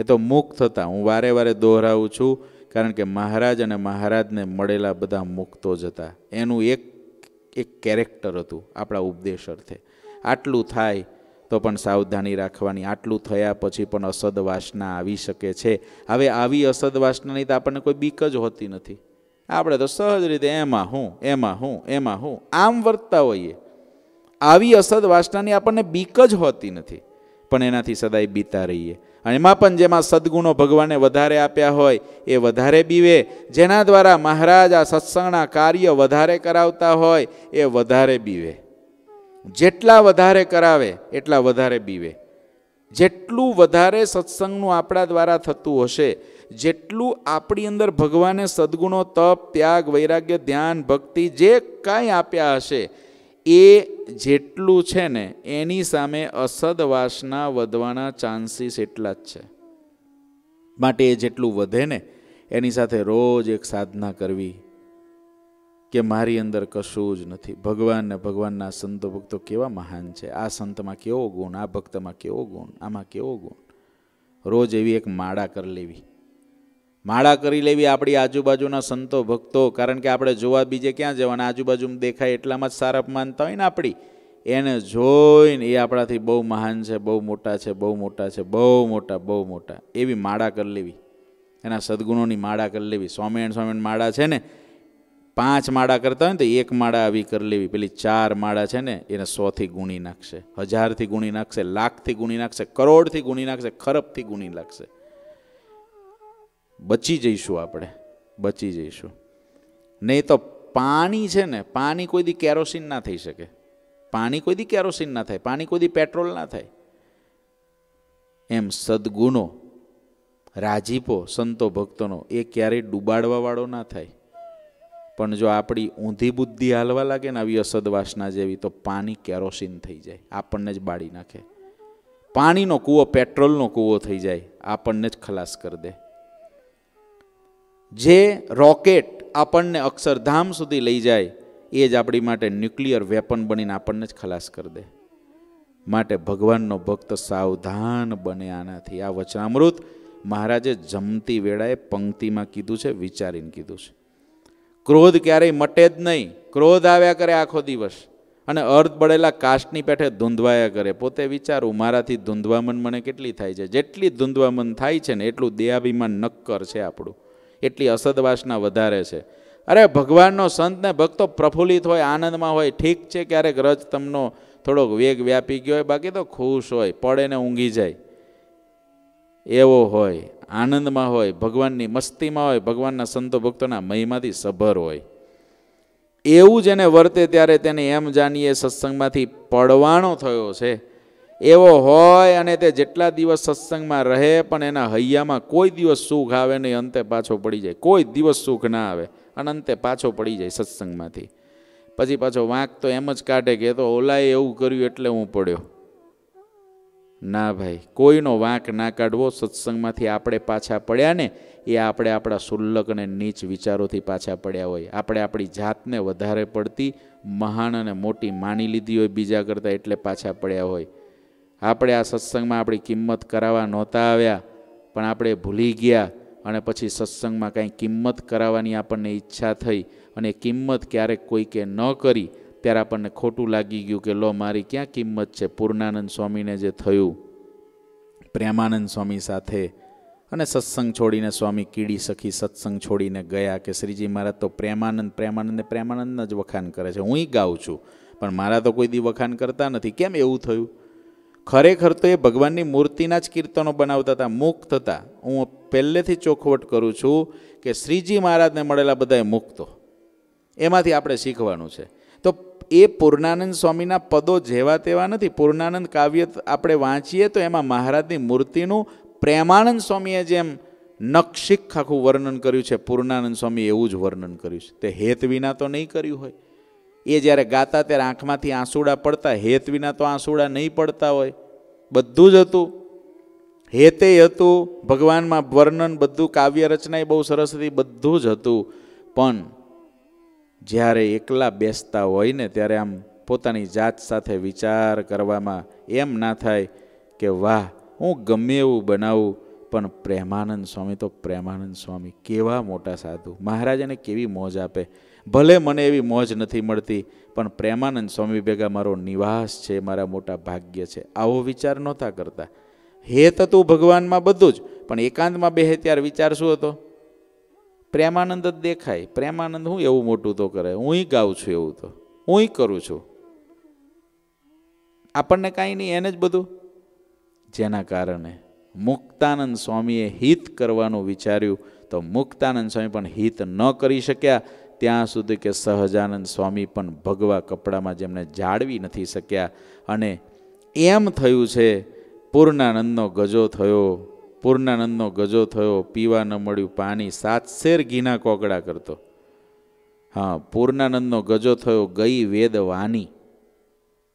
એ તો મુક્ત થતાં હું વારે વારે દોહરાવું છું કારણ કે મહારાજ અને મહારાજને મળેલા બધા મુક્તો જ હતા એનું એક એક કેરેક્ટર હતું આપણા ઉપદેશ અર્થે આટલું થાય તો પણ સાવધાની રાખવાની આટલું થયા પછી પણ અસદ વાસના આવી શકે છે હવે આવી અસદ વાસનાની તો આપણને કોઈ બીક જ હોતી નથી આપણે તો સહજ રીતે એમાં હું એમાં હું એમાં હું આમ વર્તતા હોઈએ આવી અસદ વાસનાની આપણને બીક જ હોતી નથી પણ એનાથી સદાય બીતા રહીએ એમાં પણ જેમાં સદગુણો ભગવાને વધારે આપ્યા હોય એ વધારે બીવે જેના દ્વારા મહારાજ આ સત્સંગના કાર્ય વધારે કરાવતા હોય એ વધારે બીવે જેટલા વધારે કરાવે એટલા વધારે બીવે જેટલું વધારે સત્સંગનું આપણા દ્વારા થતું હશે જેટલું આપણી અંદર ભગવાને સદગુણો તપ ત્યાગ વૈરાગ્ય ધ્યાન ભક્તિ જે કાંઈ આપ્યા હશે એ જેટલું છે ને એની સામે અસદ વાસના વધવાના ચાન્સીસ એટલા જ છે માટે એ જેટલું વધે ને એની સાથે રોજ એક સાધના કરવી કે મારી અંદર કશું જ નથી ભગવાન ને ભગવાનના સંતો ભક્તો કેવા મહાન છે આ સંતમાં કેવો ગુણ આ ભક્તમાં કેવો ગુણ આમાં કેવો ગુણ રોજ એવી એક માળા કરી લેવી માળા કરી લેવી આપણી આજુબાજુના સંતો ભક્તો કારણ કે આપણે જોવા બીજે ક્યાં જવાના આજુબાજુમાં દેખાય એટલામાં જ સારા માનતા હોય ને આપણી એને જોઈને એ આપણાથી બહુ મહાન છે બહુ મોટા છે બહુ મોટા છે બહુ મોટા બહુ મોટા એવી માળા કરી લેવી એના સદગુણોની માળા કરી લેવી સ્વામિનારાયણ સ્વામિનારાયણ માળા છે ને પાંચ માળા કરતા હોય ને તો એક માળા આવી કરી લેવી પેલી ચાર માળા છે ને એને સોથી ગુણી નાખશે હજારથી ગુણી નાખશે લાખથી ગુણી નાખશે કરોડથી ગુણી નાખશે ખરબથી ગુણી નાખશે બચી જઈશું આપણે બચી જઈશું નહીં તો પાણી છે ને પાણી કોઈ દી કેરોસીન ના થઈ શકે પાણી કોઈ દી કેરોસીન ના થાય પાણી કોઈ દી પેટ્રોલ ના થાય એમ સદગુણો રાજીપો સંતો ભક્તોનો એ ક્યારેય ડૂબાડવાવાળો ના થાય પણ જો આપણી ઊંધી બુદ્ધિ હાલવા લાગે ને આવી અસદવાસના જેવી તો પાણી કેરોસીન થઈ જાય આપણને જ બાળી નાખે પાણીનો કૂવો પેટ્રોલનો કૂવો થઈ જાય આપણને જ ખલાસ કરી દે જે રોકેટ આપણને અક્ષરધામ સુધી લઈ જાય એ જ આપણી માટે ન્યુક્લિયર વેપન બનીને આપણને જ ખલાસ કરી દે માટે ભગવાનનો ભક્ત સાવધાન બને આનાથી આ વચનામૃત મહારાજે જમતી વેળાએ પંક્તિમાં કીધું છે વિચારીને કીધું છે ક્રોધ ક્યારેય મટે જ નહીં ક્રોધ આવ્યા કરે આખો દિવસ અને અર્ધ બળેલા કાસ્ટની પેઠે ધૂંધવાયા કરે પોતે વિચારું મારાથી ધૂંધવામન મને કેટલી થાય છે જેટલી ધૂંધવામન થાય છે ને એટલું દેહાભિમાન નક્કર છે આપણું એટલી અસદવાસના વધારે છે અરે ભગવાનનો સંત ને ભક્તો પ્રફુલ્લિત હોય આનંદમાં હોય ઠીક છે ક્યારેક રજ તમનો થોડોક વેગ વ્યાપી ગયો હોય બાકી તો ખુશ હોય પડે ને ઊંઘી જાય એવો હોય આનંદમાં હોય ભગવાનની મસ્તીમાં હોય ભગવાનના સંતો ભક્તોના મહિમાથી સભર હોય એવું જ એને વર્તે ત્યારે તેને એમ જાણીએ સત્સંગમાંથી પડવાનો થયો છે એવો હોય અને તે જેટલા દિવસ સત્સંગમાં રહે પણ એના હૈયામાં કોઈ દિવસ સુખ આવે નહીં અંતે પાછો પડી જાય કોઈ દિવસ સુખ ના આવે અને અંતે પાછો પડી જાય સત્સંગમાંથી પછી પાછો વાંક તો એમ જ કાઢે કે તો ઓલાએ એવું કર્યું એટલે હું પડ્યો ના ભાઈ કોઈનો વાંક ના કાઢવો સત્સંગમાંથી આપણે પાછા પડ્યા ને એ આપણે આપણા શુલ્લક અને નીચ વિચારોથી પાછા પડ્યા હોય આપણે આપણી જાતને વધારે પડતી મહાન અને મોટી માની લીધી હોય બીજા કરતાં એટલે પાછા પડ્યા હોય આપણે આ સત્સંગમાં આપણી કિંમત કરાવવા નહોતા આવ્યા પણ આપણે ભૂલી ગયા અને પછી સત્સંગમાં કાંઈ કિંમત કરાવવાની આપણને ઈચ્છા થઈ અને કિંમત ક્યારેક કોઈકે ન કરી ત્યારે આપણને ખોટું લાગી ગયું કે લો મારી ક્યાં કિંમત છે પૂર્ણાનંદ સ્વામીને જે થયું પ્રેમાનંદ સ્વામી સાથે અને સત્સંગ છોડીને સ્વામી કીડી સખી સત્સંગ છોડીને ગયા કે શ્રીજી મહારાજ તો પ્રેમાનંદ પ્રેમાનંદને પ્રેમાનંદના જ વખાણ કરે છે હું ગાઉં છું પણ મારા તો કોઈ દી વખાણ કરતા નથી કેમ એવું થયું ખરેખર તો એ ભગવાનની મૂર્તિના જ કીર્તનો બનાવતા હતા મુક્ત હતા હું પહેલેથી ચોખવટ કરું છું કે શ્રીજી મહારાજને મળેલા બધાએ મુક્તો એમાંથી આપણે શીખવાનું છે તો એ પૂર્ણાનંદ સ્વામીના પદો જેવા તેવા નથી પૂર્ણાનંદ કાવ્ય આપણે વાંચીએ તો એમાં મહારાજની મૂર્તિનું પ્રેમાનંદ સ્વામીએ જેમ નક્ષિક આખું વર્ણન કર્યું છે પૂર્ણાનંદ સ્વામી એવું જ વર્ણન કર્યું છે તે હેત વિના તો નહીં કર્યું હોય એ જ્યારે ગાતા ત્યારે આંખમાંથી આંસુડા પડતા હેત વિના તો આંસુડા નહીં પડતા હોય બધું જ હતું હેતે હતું ભગવાનમાં વર્ણન બધું કાવ્ય રચના એ બહુ સરસ હતી બધું જ હતું પણ જ્યારે એકલા બેસતા હોય ને ત્યારે આમ પોતાની જાત સાથે વિચાર કરવામાં એમ ના થાય કે વાહ હું ગમે એવું બનાવું પણ પ્રેમાનંદ સ્વામી તો પ્રેમાનંદ સ્વામી કેવા મોટા સાધુ મહારાજાને કેવી મોજ આપે ભલે મને એવી મોજ નથી મળતી પણ પ્રેમાનંદ સ્વામી ભેગા મારો નિવાસ છે મારા મોટા ભાગ્ય છે આવો વિચાર નહોતા કરતા હે તો તું ભગવાનમાં બધું જ પણ એકાંતમાં બેહે ત્યારે વિચાર શું હતો પ્રેમાનંદ જ દેખાય પ્રેમાનંદ હું એવું મોટું તો કરે હું ગાઉં છું એવું તો હું કરું છું આપણને કાંઈ નહીં એને જ બધું જેના કારણે મુક્તાનંદ સ્વામીએ હિત કરવાનું વિચાર્યું તો મુક્તાનંદ સ્વામી પણ હિત ન કરી શક્યા ત્યાં સુધી કે સહજાનંદ સ્વામી પણ ભગવા કપડામાં જેમને જાળવી નથી શક્યા અને એમ થયું છે પૂર્ણાનંદનો ગજો થયો પૂર્ણાનંદનો ગજો થયો પીવા ન મળ્યું પાણી સાત શેર ઘીના કોકડા કરતો હા પૂર્ણાનંદનો ગજો થયો ગઈ વેદવાની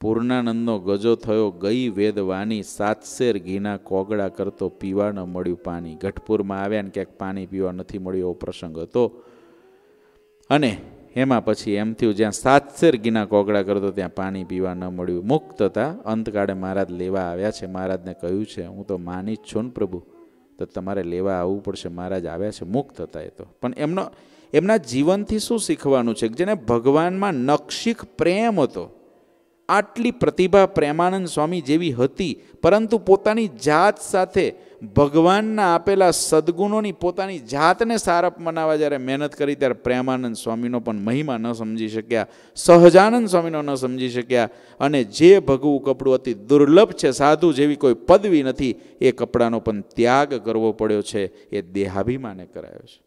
પૂર્ણાનંદનો ગજો થયો ગઈ વેદવાની સાતસેર ઘીના કોગળા કરતો પીવા ન મળ્યું પાણી ગઠપુરમાં આવ્યા ને ક્યાંક પાણી પીવા નથી મળ્યું એવો પ્રસંગ હતો અને એમાં પછી એમ થયું જ્યાં સાતસેર ગીના કોગળા કરતો ત્યાં પાણી પીવા ન મળ્યું મુક્ત હતા અંતકાળે મહારાજ લેવા આવ્યા છે મહારાજને કહ્યું છે હું તો માની જ છું ને પ્રભુ તો તમારે લેવા આવવું પડશે મહારાજ આવ્યા છે મુક્ત હતા એ તો પણ એમનો એમના જીવનથી શું શીખવાનું છે જેને ભગવાનમાં નક્ષિક પ્રેમ હતો આટલી પ્રતિભા પ્રેમાનંદ સ્વામી જેવી હતી પરંતુ પોતાની જાત સાથે ભગવાનના આપેલા સદગુણોની પોતાની જાતને સારપ મનાવવા જ્યારે મહેનત કરી ત્યારે પ્રેમાનંદ સ્વામીનો પણ મહિમા ન સમજી શક્યા સહજાનંદ સ્વામીનો ન સમજી શક્યા અને જે ભગવું કપડું અતિ દુર્લભ છે સાધુ જેવી કોઈ પદવી નથી એ કપડાનો પણ ત્યાગ કરવો પડ્યો છે એ દેહાભિમાને કરાયો છે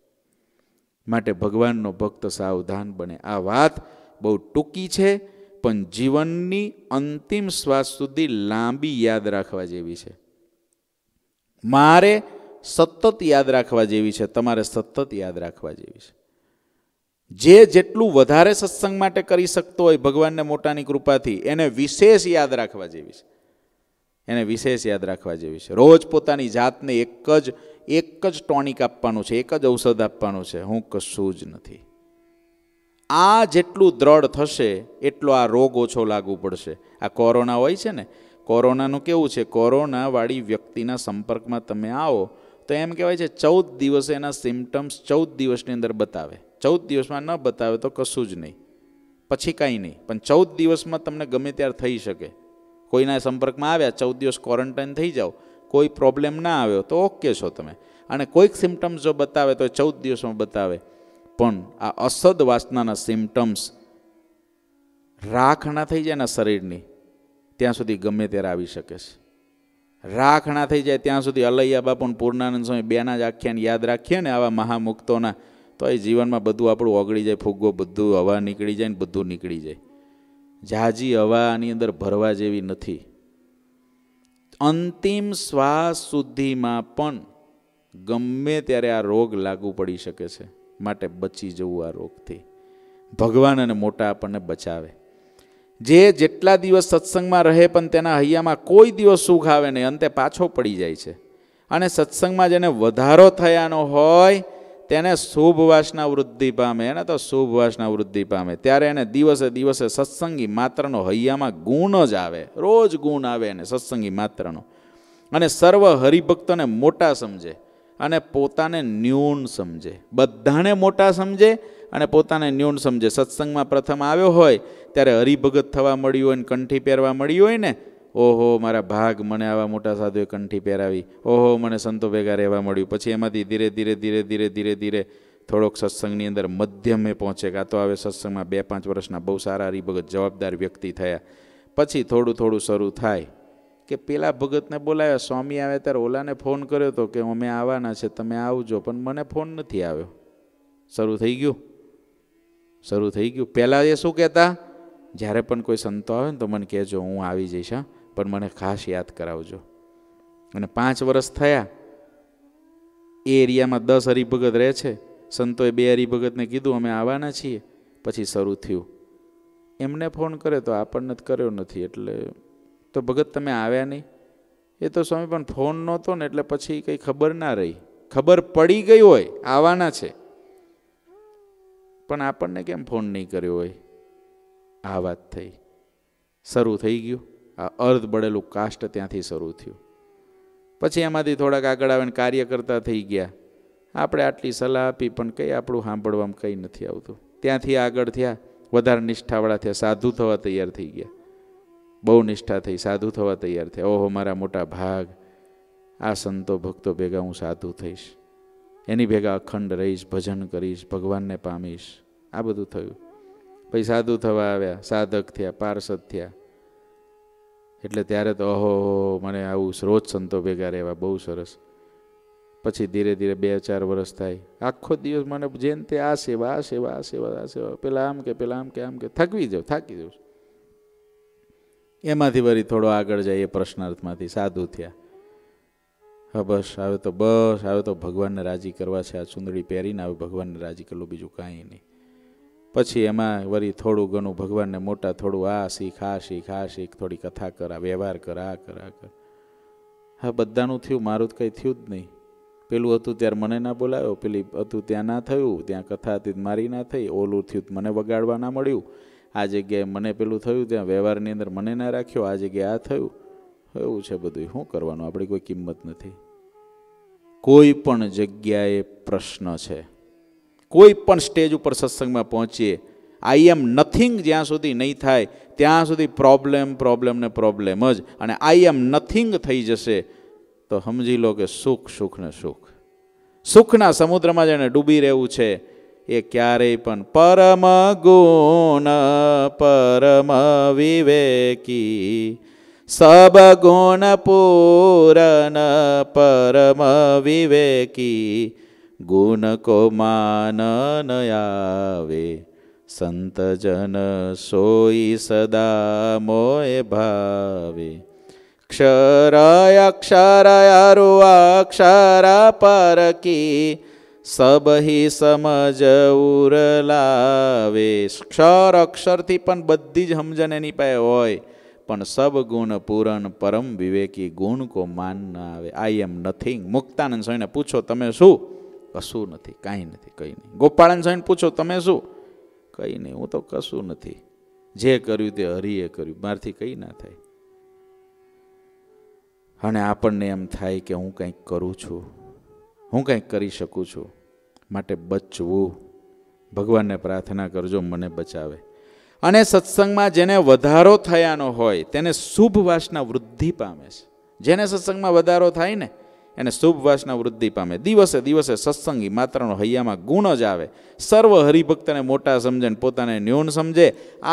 માટે ભગવાનનો ભક્ત સાવધાન બને આ વાત બહુ ટૂંકી છે પણ જીવનની અંતિમ શ્વાસ સુધી લાંબી યાદ રાખવા જેવી છે મારે સતત યાદ રાખવા જેવી છે તમારે સતત યાદ રાખવા જેવી છે જે જેટલું વધારે સત્સંગ માટે કરી શકતો હોય ભગવાનને મોટાની કૃપાથી એને વિશેષ યાદ રાખવા જેવી છે એને વિશેષ યાદ રાખવા જેવી છે રોજ પોતાની જાતને એક જ એક જ ટોનિક આપવાનું છે એક જ ઔષધ આપવાનું છે હું કશું જ નથી આ જેટલું દ્રઢ થશે એટલો આ રોગ ઓછો લાગુ પડશે આ કોરોના હોય છે ને કોરોનાનું કેવું છે કોરોનાવાળી વ્યક્તિના સંપર્કમાં તમે આવો તો એમ કહેવાય છે ચૌદ દિવસે એના સિમ્ટમ્સ ચૌદ દિવસની અંદર બતાવે ચૌદ દિવસમાં ન બતાવે તો કશું જ નહીં પછી કાંઈ નહીં પણ ચૌદ દિવસમાં તમને ગમે ત્યારે થઈ શકે કોઈના સંપર્કમાં આવ્યા ચૌદ દિવસ ક્વોરન્ટાઇન થઈ જાઓ કોઈ પ્રોબ્લેમ ના આવ્યો તો ઓકે છો તમે અને કોઈક સિમ્ટમ્સ જો બતાવે તો એ ચૌદ દિવસમાં બતાવે પણ આ અસદ વાસનાના સિમ્ટમ્સ રાખ ના થઈ જાય ને શરીરની ત્યાં સુધી ગમે ત્યારે આવી શકે છે રાખણા થઈ જાય ત્યાં સુધી અલૈયા બાપુને પૂર્ણાનંદ સ્વામી બેના જ આખ્યાન યાદ રાખીએ ને આવા મહામુક્તોના તો એ જીવનમાં બધું આપણું ઓગળી જાય ફુગ્ગો બધું હવા નીકળી જાય ને બધું નીકળી જાય જાજી હવાની અંદર ભરવા જેવી નથી અંતિમ શ્વાસ સુધીમાં પણ ગમે ત્યારે આ રોગ લાગુ પડી શકે છે માટે બચી જવું આ રોગથી ભગવાન અને મોટા આપણને બચાવે જે જેટલા દિવસ સત્સંગમાં રહે પણ તેના હૈયામાં કોઈ દિવસ સુખ આવે નહીં અંતે પાછો પડી જાય છે અને સત્સંગમાં જેને વધારો થયાનો હોય તેને શુભ વાસના વૃદ્ધિ પામે એને તો શુભ વાસના વૃદ્ધિ પામે ત્યારે એને દિવસે દિવસે સત્સંગી માત્રનો હૈયામાં ગુણ જ આવે રોજ ગુણ આવે એને સત્સંગી માત્રનો અને સર્વ હરિભક્તોને મોટા સમજે અને પોતાને ન્યૂન સમજે બધાને મોટા સમજે અને પોતાને ન્યૂન સમજે સત્સંગમાં પ્રથમ આવ્યો હોય ત્યારે હરિભગત થવા મળ્યું હોય ને કંઠી પહેરવા મળ્યું હોય ને ઓહો મારા ભાગ મને આવા મોટા સાધુએ કંઠી પહેરાવી ઓહો મને સંતો ભેગા રહેવા મળ્યું પછી એમાંથી ધીરે ધીરે ધીરે ધીરે ધીરે ધીરે થોડોક સત્સંગની અંદર મધ્યમે પહોંચે કાં તો હવે સત્સંગમાં બે પાંચ વર્ષના બહુ સારા હરિભગત જવાબદાર વ્યક્તિ થયા પછી થોડું થોડું શરૂ થાય કે પેલા ભગતને બોલાવ્યા સ્વામી આવે ત્યારે ઓલાને ફોન કર્યો હતો કે અમે આવવાના છે તમે આવજો પણ મને ફોન નથી આવ્યો શરૂ થઈ ગયું શરૂ થઈ ગયું પહેલાં એ શું કહેતા જ્યારે પણ કોઈ સંતો આવે ને તો મને કહેજો હું આવી જઈશ હા પણ મને ખાસ યાદ કરાવજો અને પાંચ વર્ષ થયા એ એરિયામાં દસ હરિભગત રહે છે સંતોએ બે હરિભગતને કીધું અમે આવવાના છીએ પછી શરૂ થયું એમને ફોન કરે તો આપણને જ કર્યો નથી એટલે તો ભગત તમે આવ્યા નહીં એ તો સ્વામી પણ ફોન નહોતો ને એટલે પછી કંઈ ખબર ના રહી ખબર પડી ગઈ હોય આવવાના છે પણ આપણને કેમ ફોન નહીં કર્યો હોય આ વાત થઈ શરૂ થઈ ગયું આ અર્ધ બળેલું કાસ્ટ ત્યાંથી શરૂ થયું પછી એમાંથી થોડાક આગળ આવીને કાર્યકર્તા થઈ ગયા આપણે આટલી સલાહ આપી પણ કંઈ આપણું સાંભળવામાં કંઈ નથી આવતું ત્યાંથી આગળ થયા વધારે નિષ્ઠાવાળા થયા સાધુ થવા તૈયાર થઈ ગયા બહુ નિષ્ઠા થઈ સાધુ થવા તૈયાર થયા ઓહો મારા મોટા ભાગ આ સંતો ભક્તો ભેગા હું સાધુ થઈશ એની ભેગા અખંડ રહીશ ભજન કરીશ ભગવાનને પામીશ આ બધું થયું પછી સાધુ થવા આવ્યા સાધક થયા પાર્ષદ થયા એટલે ત્યારે તો ઓહો મને આવું રોજ સંતો ભેગા રહેવા બહુ સરસ પછી ધીરે ધીરે બે ચાર વર્ષ થાય આખો દિવસ મને જેમ તે આ સેવા આ સેવા આ સેવા આ સેવા પેલા આમ કે પેલા આમ કે આમ કે થકવી જાઉં થાકી જાઉં એમાંથી વળી થોડો આગળ જાય એ પ્રશ્નાર્થમાંથી સાધુ થયા હા બસ આવે તો બસ આવે તો ભગવાનને રાજી કરવા છે આ ચુંદડી પહેરીને આવે ભગવાનને રાજી કરલું બીજું કાંઈ નહીં પછી એમાં વળી થોડું ઘણું ભગવાનને મોટા થોડું આ શીખ આ શીખ આ શીખ થોડી કથા કર આ વ્યવહાર કર આ કર આ કર હા બધાનું થયું મારું તો કંઈ થયું જ નહીં પેલું હતું ત્યારે મને ના બોલાવ્યો પેલી હતું ત્યાં ના થયું ત્યાં કથા હતી મારી ના થઈ ઓલું થયું મને વગાડવા ના મળ્યું આ જગ્યાએ મને પેલું થયું ત્યાં વ્યવહારની અંદર મને ના રાખ્યો આ જગ્યાએ આ થયું એવું છે બધું શું કરવાનું આપણી કોઈ કિંમત નથી કોઈ પણ જગ્યાએ પ્રશ્ન છે કોઈ પણ સ્ટેજ ઉપર સત્સંગમાં પહોંચીએ આઈ એમ નથિંગ જ્યાં સુધી નહીં થાય ત્યાં સુધી પ્રોબ્લેમ પ્રોબ્લેમ ને પ્રોબ્લેમ જ અને આઈ એમ નથિંગ થઈ જશે તો સમજી લો કે સુખ સુખ ને સુખ સુખના સમુદ્રમાં જેને ડૂબી રહેવું છે એ ક્યારેય પણ પરમ ગુણ પરમ વિવેકી સબ ગુણ સબગુણપૂરણ પરમ વિવેકી ગુણ કો માન આવે સંતજન સોઈ સદા મોય ભાવે ક્ષર અક્ષર અરુ અક્ષર પર કી સબ સમજ ઉર લાવે ક્ષર અક્ષરથી પણ બધી જ સમજણ એની પાસે હોય પણ સબ ગુણ પૂરણ પરમ વિવેકી ગુણ કો માન ન આવે આઈ એમ નથિંગ મુક્તાનંદ સ્વામીને પૂછો તમે શું કશું નથી કાંઈ નથી કંઈ નહીં ગોપાળાનંદ સ્વામીને પૂછો તમે શું કંઈ નહીં હું તો કશું નથી જે કર્યું તે હરિએ કર્યું મારથી કંઈ ના થાય અને આપણને એમ થાય કે હું કંઈક કરું છું હું કંઈક કરી શકું છું માટે બચવું ભગવાનને પ્રાર્થના કરજો મને બચાવે અને સત્સંગમાં જેને વધારો થયાનો હોય તેને શુભ વાસના વૃદ્ધિ પામે છે જેને સત્સંગમાં વધારો થાય ને એને શુભ વાસના વૃદ્ધિ પામે દિવસે દિવસે સત્સંગી માત્રનો હૈયામાં ગુણ જ આવે સર્વ હરિભક્તને મોટા સમજે ને પોતાને ન્યૂન સમજે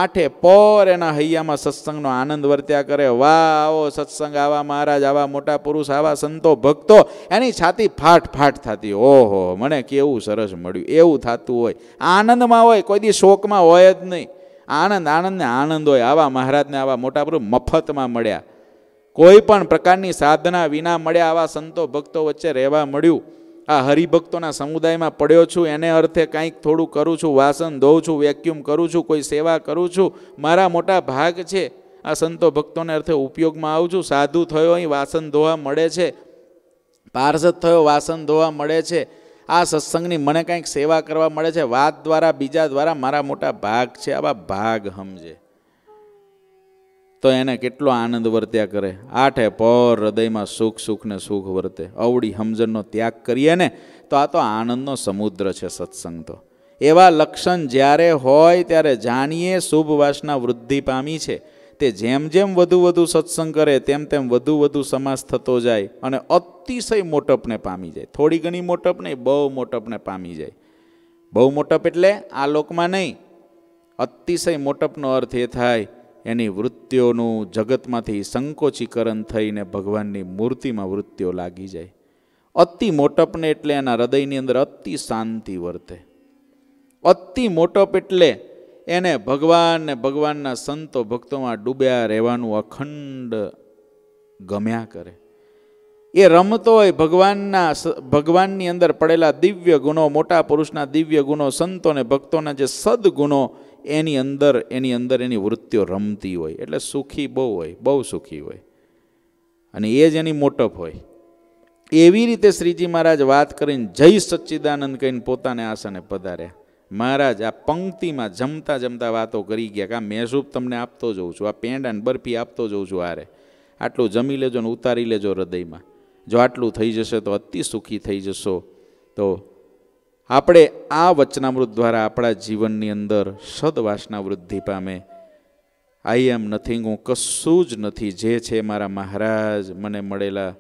આઠે પર એના હૈયામાં સત્સંગનો આનંદ વર્ત્યા કરે વાહ આવો સત્સંગ આવા મહારાજ આવા મોટા પુરુષ આવા સંતો ભક્તો એની છાતી ફાટ ફાટ થતી ઓહો મને કેવું સરસ મળ્યું એવું થતું હોય આનંદમાં હોય કોઈ દી શોકમાં હોય જ નહીં આનંદ આનંદને આનંદ હોય આવા મહારાજને આવા મોટા પ્રભુ મફતમાં મળ્યા કોઈ પણ પ્રકારની સાધના વિના મળ્યા આવા સંતો ભક્તો વચ્ચે રહેવા મળ્યું આ હરિભક્તોના સમુદાયમાં પડ્યો છું એને અર્થે કંઈક થોડું કરું છું વાસન ધોઉં છું વેક્યુમ કરું છું કોઈ સેવા કરું છું મારા મોટા ભાગ છે આ સંતો ભક્તોને અર્થે ઉપયોગમાં આવું છું સાધુ થયો અહીં વાસન ધોવા મળે છે પાર્ષદ થયો વાસન ધોવા મળે છે આ સત્સંગની મને કંઈક સેવા કરવા મળે છે વાત દ્વારા બીજા દ્વારા મારા મોટા ભાગ છે આવા ભાગ સમજે તો એને કેટલો આનંદ વર્ત્યા કરે આઠે પર હૃદયમાં સુખ સુખને સુખ વર્તે અવળી હમજનનો ત્યાગ કરીએ ને તો આ તો આનંદનો સમુદ્ર છે સત્સંગ તો એવા લક્ષણ જ્યારે હોય ત્યારે જાણીએ શુભ વાસના વૃદ્ધિ પામી છે તે જેમ જેમ વધુ વધુ સત્સંગ કરે તેમ તેમ વધુ વધુ સમાસ થતો જાય અને અતિશય મોટપને પામી જાય થોડી ઘણી મોટપ નહીં બહુ મોટપને પામી જાય બહુ મોટપ એટલે આ લોકમાં નહીં અતિશય મોટપનો અર્થ એ થાય એની વૃત્તિઓનું જગતમાંથી સંકોચીકરણ થઈને ભગવાનની મૂર્તિમાં વૃત્તિઓ લાગી જાય અતિ મોટપને એટલે એના હૃદયની અંદર અતિ શાંતિ વર્તે અતિ મોટપ એટલે એને ભગવાન ને ભગવાનના સંતો ભક્તોમાં ડૂબ્યા રહેવાનું અખંડ ગમ્યા કરે એ રમતો હોય ભગવાનના ભગવાનની અંદર પડેલા દિવ્ય ગુણો મોટા પુરુષના દિવ્ય ગુણો સંતોને ભક્તોના જે સદગુણો એની અંદર એની અંદર એની વૃત્તિઓ રમતી હોય એટલે સુખી બહુ હોય બહુ સુખી હોય અને એ જ એની મોટપ હોય એવી રીતે શ્રીજી મહારાજ વાત કરીને જય સચ્ચિદાનંદ કહીને પોતાને આસને પધાર્યા મહારાજ આ પંક્તિમાં જમતા જમતા વાતો કરી ગયા કે આ મેસૂબ તમને આપતો જઉં છું આ પેંડા અને બરફી આપતો જઉં છું આરે આટલું જમી લેજો ને ઉતારી લેજો હૃદયમાં જો આટલું થઈ જશે તો અતિ સુખી થઈ જશો તો આપણે આ વચનામૃત દ્વારા આપણા જીવનની અંદર સદવાસના વૃદ્ધિ પામે આઈ એમ નથિંગ હું કશું જ નથી જે છે મારા મહારાજ મને મળેલા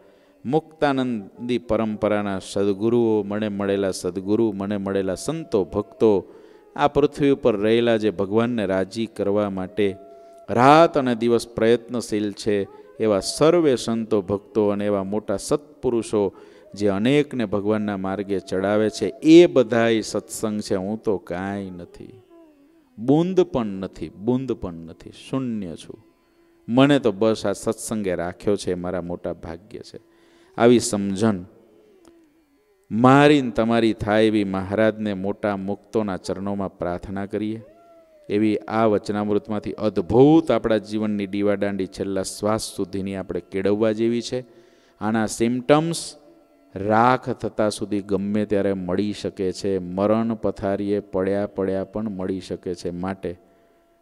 મુક્તાનંદી પરંપરાના સદગુરુઓ મને મળેલા સદગુરુ મને મળેલા સંતો ભક્તો આ પૃથ્વી ઉપર રહેલા જે ભગવાનને રાજી કરવા માટે રાત અને દિવસ પ્રયત્નશીલ છે એવા સર્વે સંતો ભક્તો અને એવા મોટા સત્પુરુષો જે અનેકને ભગવાનના માર્ગે ચડાવે છે એ બધાય સત્સંગ છે હું તો કાંઈ નથી બૂંદ પણ નથી બૂંદ પણ નથી શૂન્ય છું મને તો બસ આ સત્સંગે રાખ્યો છે મારા મોટા ભાગ્ય છે આવી સમજણ મારી તમારી થાય એવી મહારાજને મોટા મુક્તોના ચરણોમાં પ્રાર્થના કરીએ એવી આ વચનામૃતમાંથી અદ્ભુત આપણા જીવનની દીવાદાંડી છેલ્લા શ્વાસ સુધીની આપણે કેળવવા જેવી છે આના સિમ્ટમ્સ રાખ થતાં સુધી ગમે ત્યારે મળી શકે છે મરણ પથારીએ પડ્યા પડ્યા પણ મળી શકે છે માટે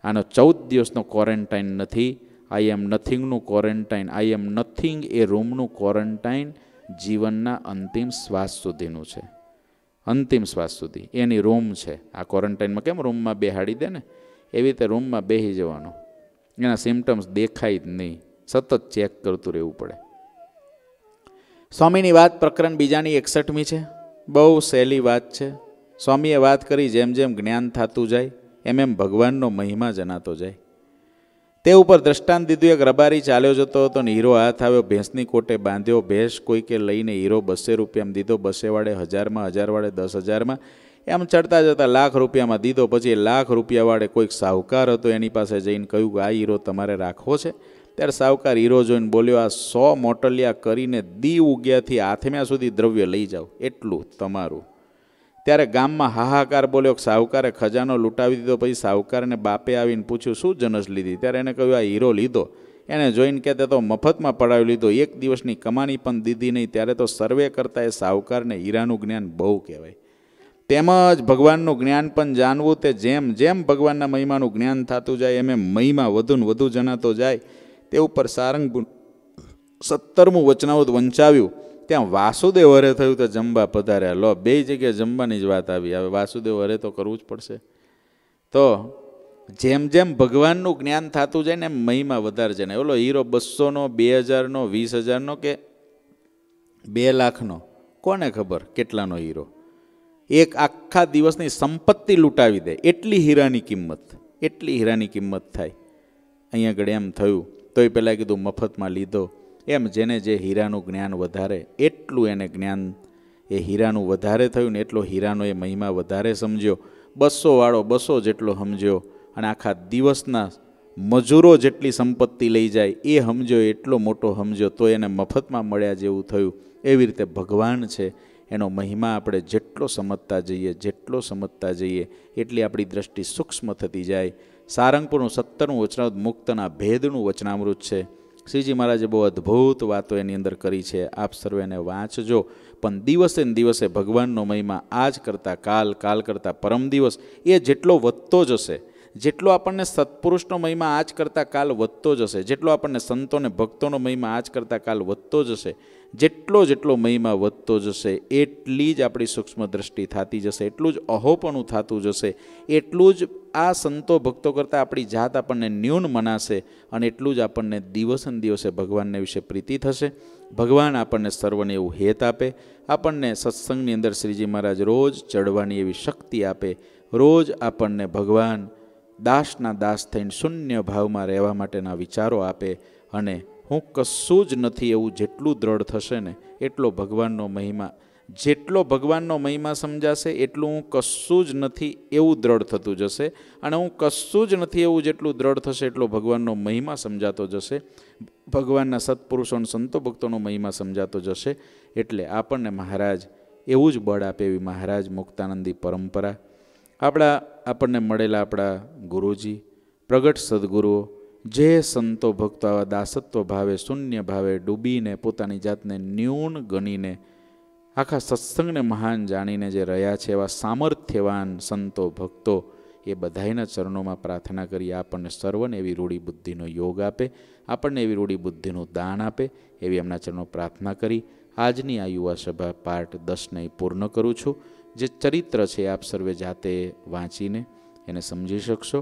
આનો ચૌદ દિવસનો ક્વોરન્ટાઇન નથી આઈ એમ નથિંગનું ક્વોરન્ટાઇન આઈ એમ નથિંગ એ રૂમનું ક્વોરન્ટાઇન જીવનના અંતિમ શ્વાસ સુધીનું છે અંતિમ શ્વાસ સુધી એની રૂમ છે આ ક્વોરન્ટાઇનમાં કેમ રૂમમાં બેહાડી દે ને એવી રીતે રૂમમાં બેસી જવાનો એના સિમ્ટમ્સ દેખાય જ નહીં સતત ચેક કરતું રહેવું પડે સ્વામીની વાત પ્રકરણ બીજાની એકસઠમી છે બહુ સહેલી વાત છે સ્વામીએ વાત કરી જેમ જેમ જ્ઞાન થતું જાય એમ એમ ભગવાનનો મહિમા જણાતો જાય તે ઉપર દ્રષ્ટાંત દીધું એક રબારી ચાલ્યો જતો હતો અને હીરો હાથ આવ્યો ભેંસની કોટે બાંધ્યો ભેંસ કોઈકે લઈને હીરો બસે રૂપિયામાં દીધો બસે વાળે હજારમાં હજાર વાળે દસ હજારમાં એમ ચડતા જતા લાખ રૂપિયામાં દીધો પછી લાખ રૂપિયાવાળે કોઈક સાહુકાર હતો એની પાસે જઈને કહ્યું કે આ હીરો તમારે રાખવો છે ત્યારે સાહુકાર હીરો જોઈને બોલ્યો આ સો મોટલિયા કરીને દી ઉગ્યાથી આથમ્યા સુધી દ્રવ્ય લઈ જાઓ એટલું તમારું ત્યારે ગામમાં હાહાકાર બોલ્યો કે સાહુકારે ખજાનો લૂંટાવી દીધો પછી સાહુકારને બાપે આવીને પૂછ્યું શું જનસ લીધી ત્યારે એને કહ્યું આ હીરો લીધો એણે જોઈને કે તે તો મફતમાં પડાવી લીધો એક દિવસની કમાણી પણ દીધી નહીં ત્યારે તો સર્વે કરતા એ સાહુકારને હીરાનું જ્ઞાન બહુ કહેવાય તેમજ ભગવાનનું જ્ઞાન પણ જાણવું તે જેમ જેમ ભગવાનના મહિમાનું જ્ઞાન થતું જાય એમ એમ મહિમા વધુ ને વધુ જણાતો જાય તે ઉપર સારંગ સત્તરમું વચનાવત વંચાવ્યું ત્યાં વાસુદેવ હરે થયું તો જમવા પધાર્યા લો બે જગ્યાએ જમવાની જ વાત આવી હવે વાસુદેવ હરે તો કરવું જ પડશે તો જેમ જેમ ભગવાનનું જ્ઞાન થતું જાય ને એમ મહિમા વધારે જાય ને ઓલો હીરો બસોનો બે હજારનો વીસ હજારનો કે બે લાખનો કોને ખબર કેટલાનો હીરો એક આખા દિવસની સંપત્તિ લૂંટાવી દે એટલી હીરાની કિંમત એટલી હીરાની કિંમત થાય અહીંયા આગળ એમ થયું તોય પહેલાં કીધું મફતમાં લીધો એમ જેને જે હીરાનું જ્ઞાન વધારે એટલું એને જ્ઞાન એ હીરાનું વધારે થયું ને એટલો હીરાનો એ મહિમા વધારે સમજ્યો બસોવાળો બસો જેટલો સમજ્યો અને આખા દિવસના મજૂરો જેટલી સંપત્તિ લઈ જાય એ સમજ્યો એટલો મોટો સમજ્યો તો એને મફતમાં મળ્યા જેવું થયું એવી રીતે ભગવાન છે એનો મહિમા આપણે જેટલો સમજતા જઈએ જેટલો સમજતા જઈએ એટલી આપણી દ્રષ્ટિ સૂક્ષ્મ થતી જાય સારંગપુરનું સત્તરનું વચનામૃત મુક્તના ભેદનું વચનામૃત છે શ્રીજી મહારાજે બહુ અદ્ભુત વાતો એની અંદર કરી છે આપ સર્વે એને વાંચજો પણ દિવસે ને દિવસે ભગવાનનો મહિમા આજ કરતાં કાલ કાલ કરતાં પરમ દિવસ એ જેટલો વધતો જશે જેટલો આપણને સત્પુરુષનો મહિમા આજ કરતાં કાલ વધતો જશે જેટલો આપણને સંતોને ભક્તોનો મહિમા આજ કરતાં કાલ વધતો જશે જેટલો જેટલો મહિમા વધતો જશે એટલી જ આપણી સૂક્ષ્મ દ્રષ્ટિ થતી જશે એટલું જ અહોપણું થતું જશે એટલું જ આ સંતો ભક્તો કરતાં આપણી જાત આપણને ન્યૂન મનાશે અને એટલું જ આપણને દિવસને દિવસે ભગવાનને વિશે પ્રીતિ થશે ભગવાન આપણને સર્વને એવું હેત આપે આપણને સત્સંગની અંદર શ્રીજી મહારાજ રોજ ચડવાની એવી શક્તિ આપે રોજ આપણને ભગવાન દાસના દાસ થઈને શૂન્ય ભાવમાં રહેવા માટેના વિચારો આપે અને હું કશું જ નથી એવું જેટલું દ્રઢ થશે ને એટલો ભગવાનનો મહિમા જેટલો ભગવાનનો મહિમા સમજાશે એટલું હું કશું જ નથી એવું દ્રઢ થતું જશે અને હું કશું જ નથી એવું જેટલું દ્રઢ થશે એટલો ભગવાનનો મહિમા સમજાતો જશે ભગવાનના સત્પુરુષો અને સંતો ભક્તોનો મહિમા સમજાતો જશે એટલે આપણને મહારાજ એવું જ બળ આપે એવી મહારાજ મુક્તાનંદી પરંપરા આપણા આપણને મળેલા આપણા ગુરુજી પ્રગટ સદગુરુઓ જે સંતો ભક્તો આવા દાસત્વ ભાવે શૂન્ય ભાવે ડૂબીને પોતાની જાતને ન્યૂન ગણીને આખા સત્સંગને મહાન જાણીને જે રહ્યા છે એવા સામર્થ્યવાન સંતો ભક્તો એ બધાયના ચરણોમાં પ્રાર્થના કરી આપણને સર્વને એવી રૂઢી બુદ્ધિનો યોગ આપે આપણને એવી રૂઢી બુદ્ધિનું દાન આપે એવી એમના ચરણો પ્રાર્થના કરી આજની આ યુવા સભા પાર્ટ દસને પૂર્ણ કરું છું જે ચરિત્ર છે આપ સર્વે જાતે વાંચીને એને સમજી શકશો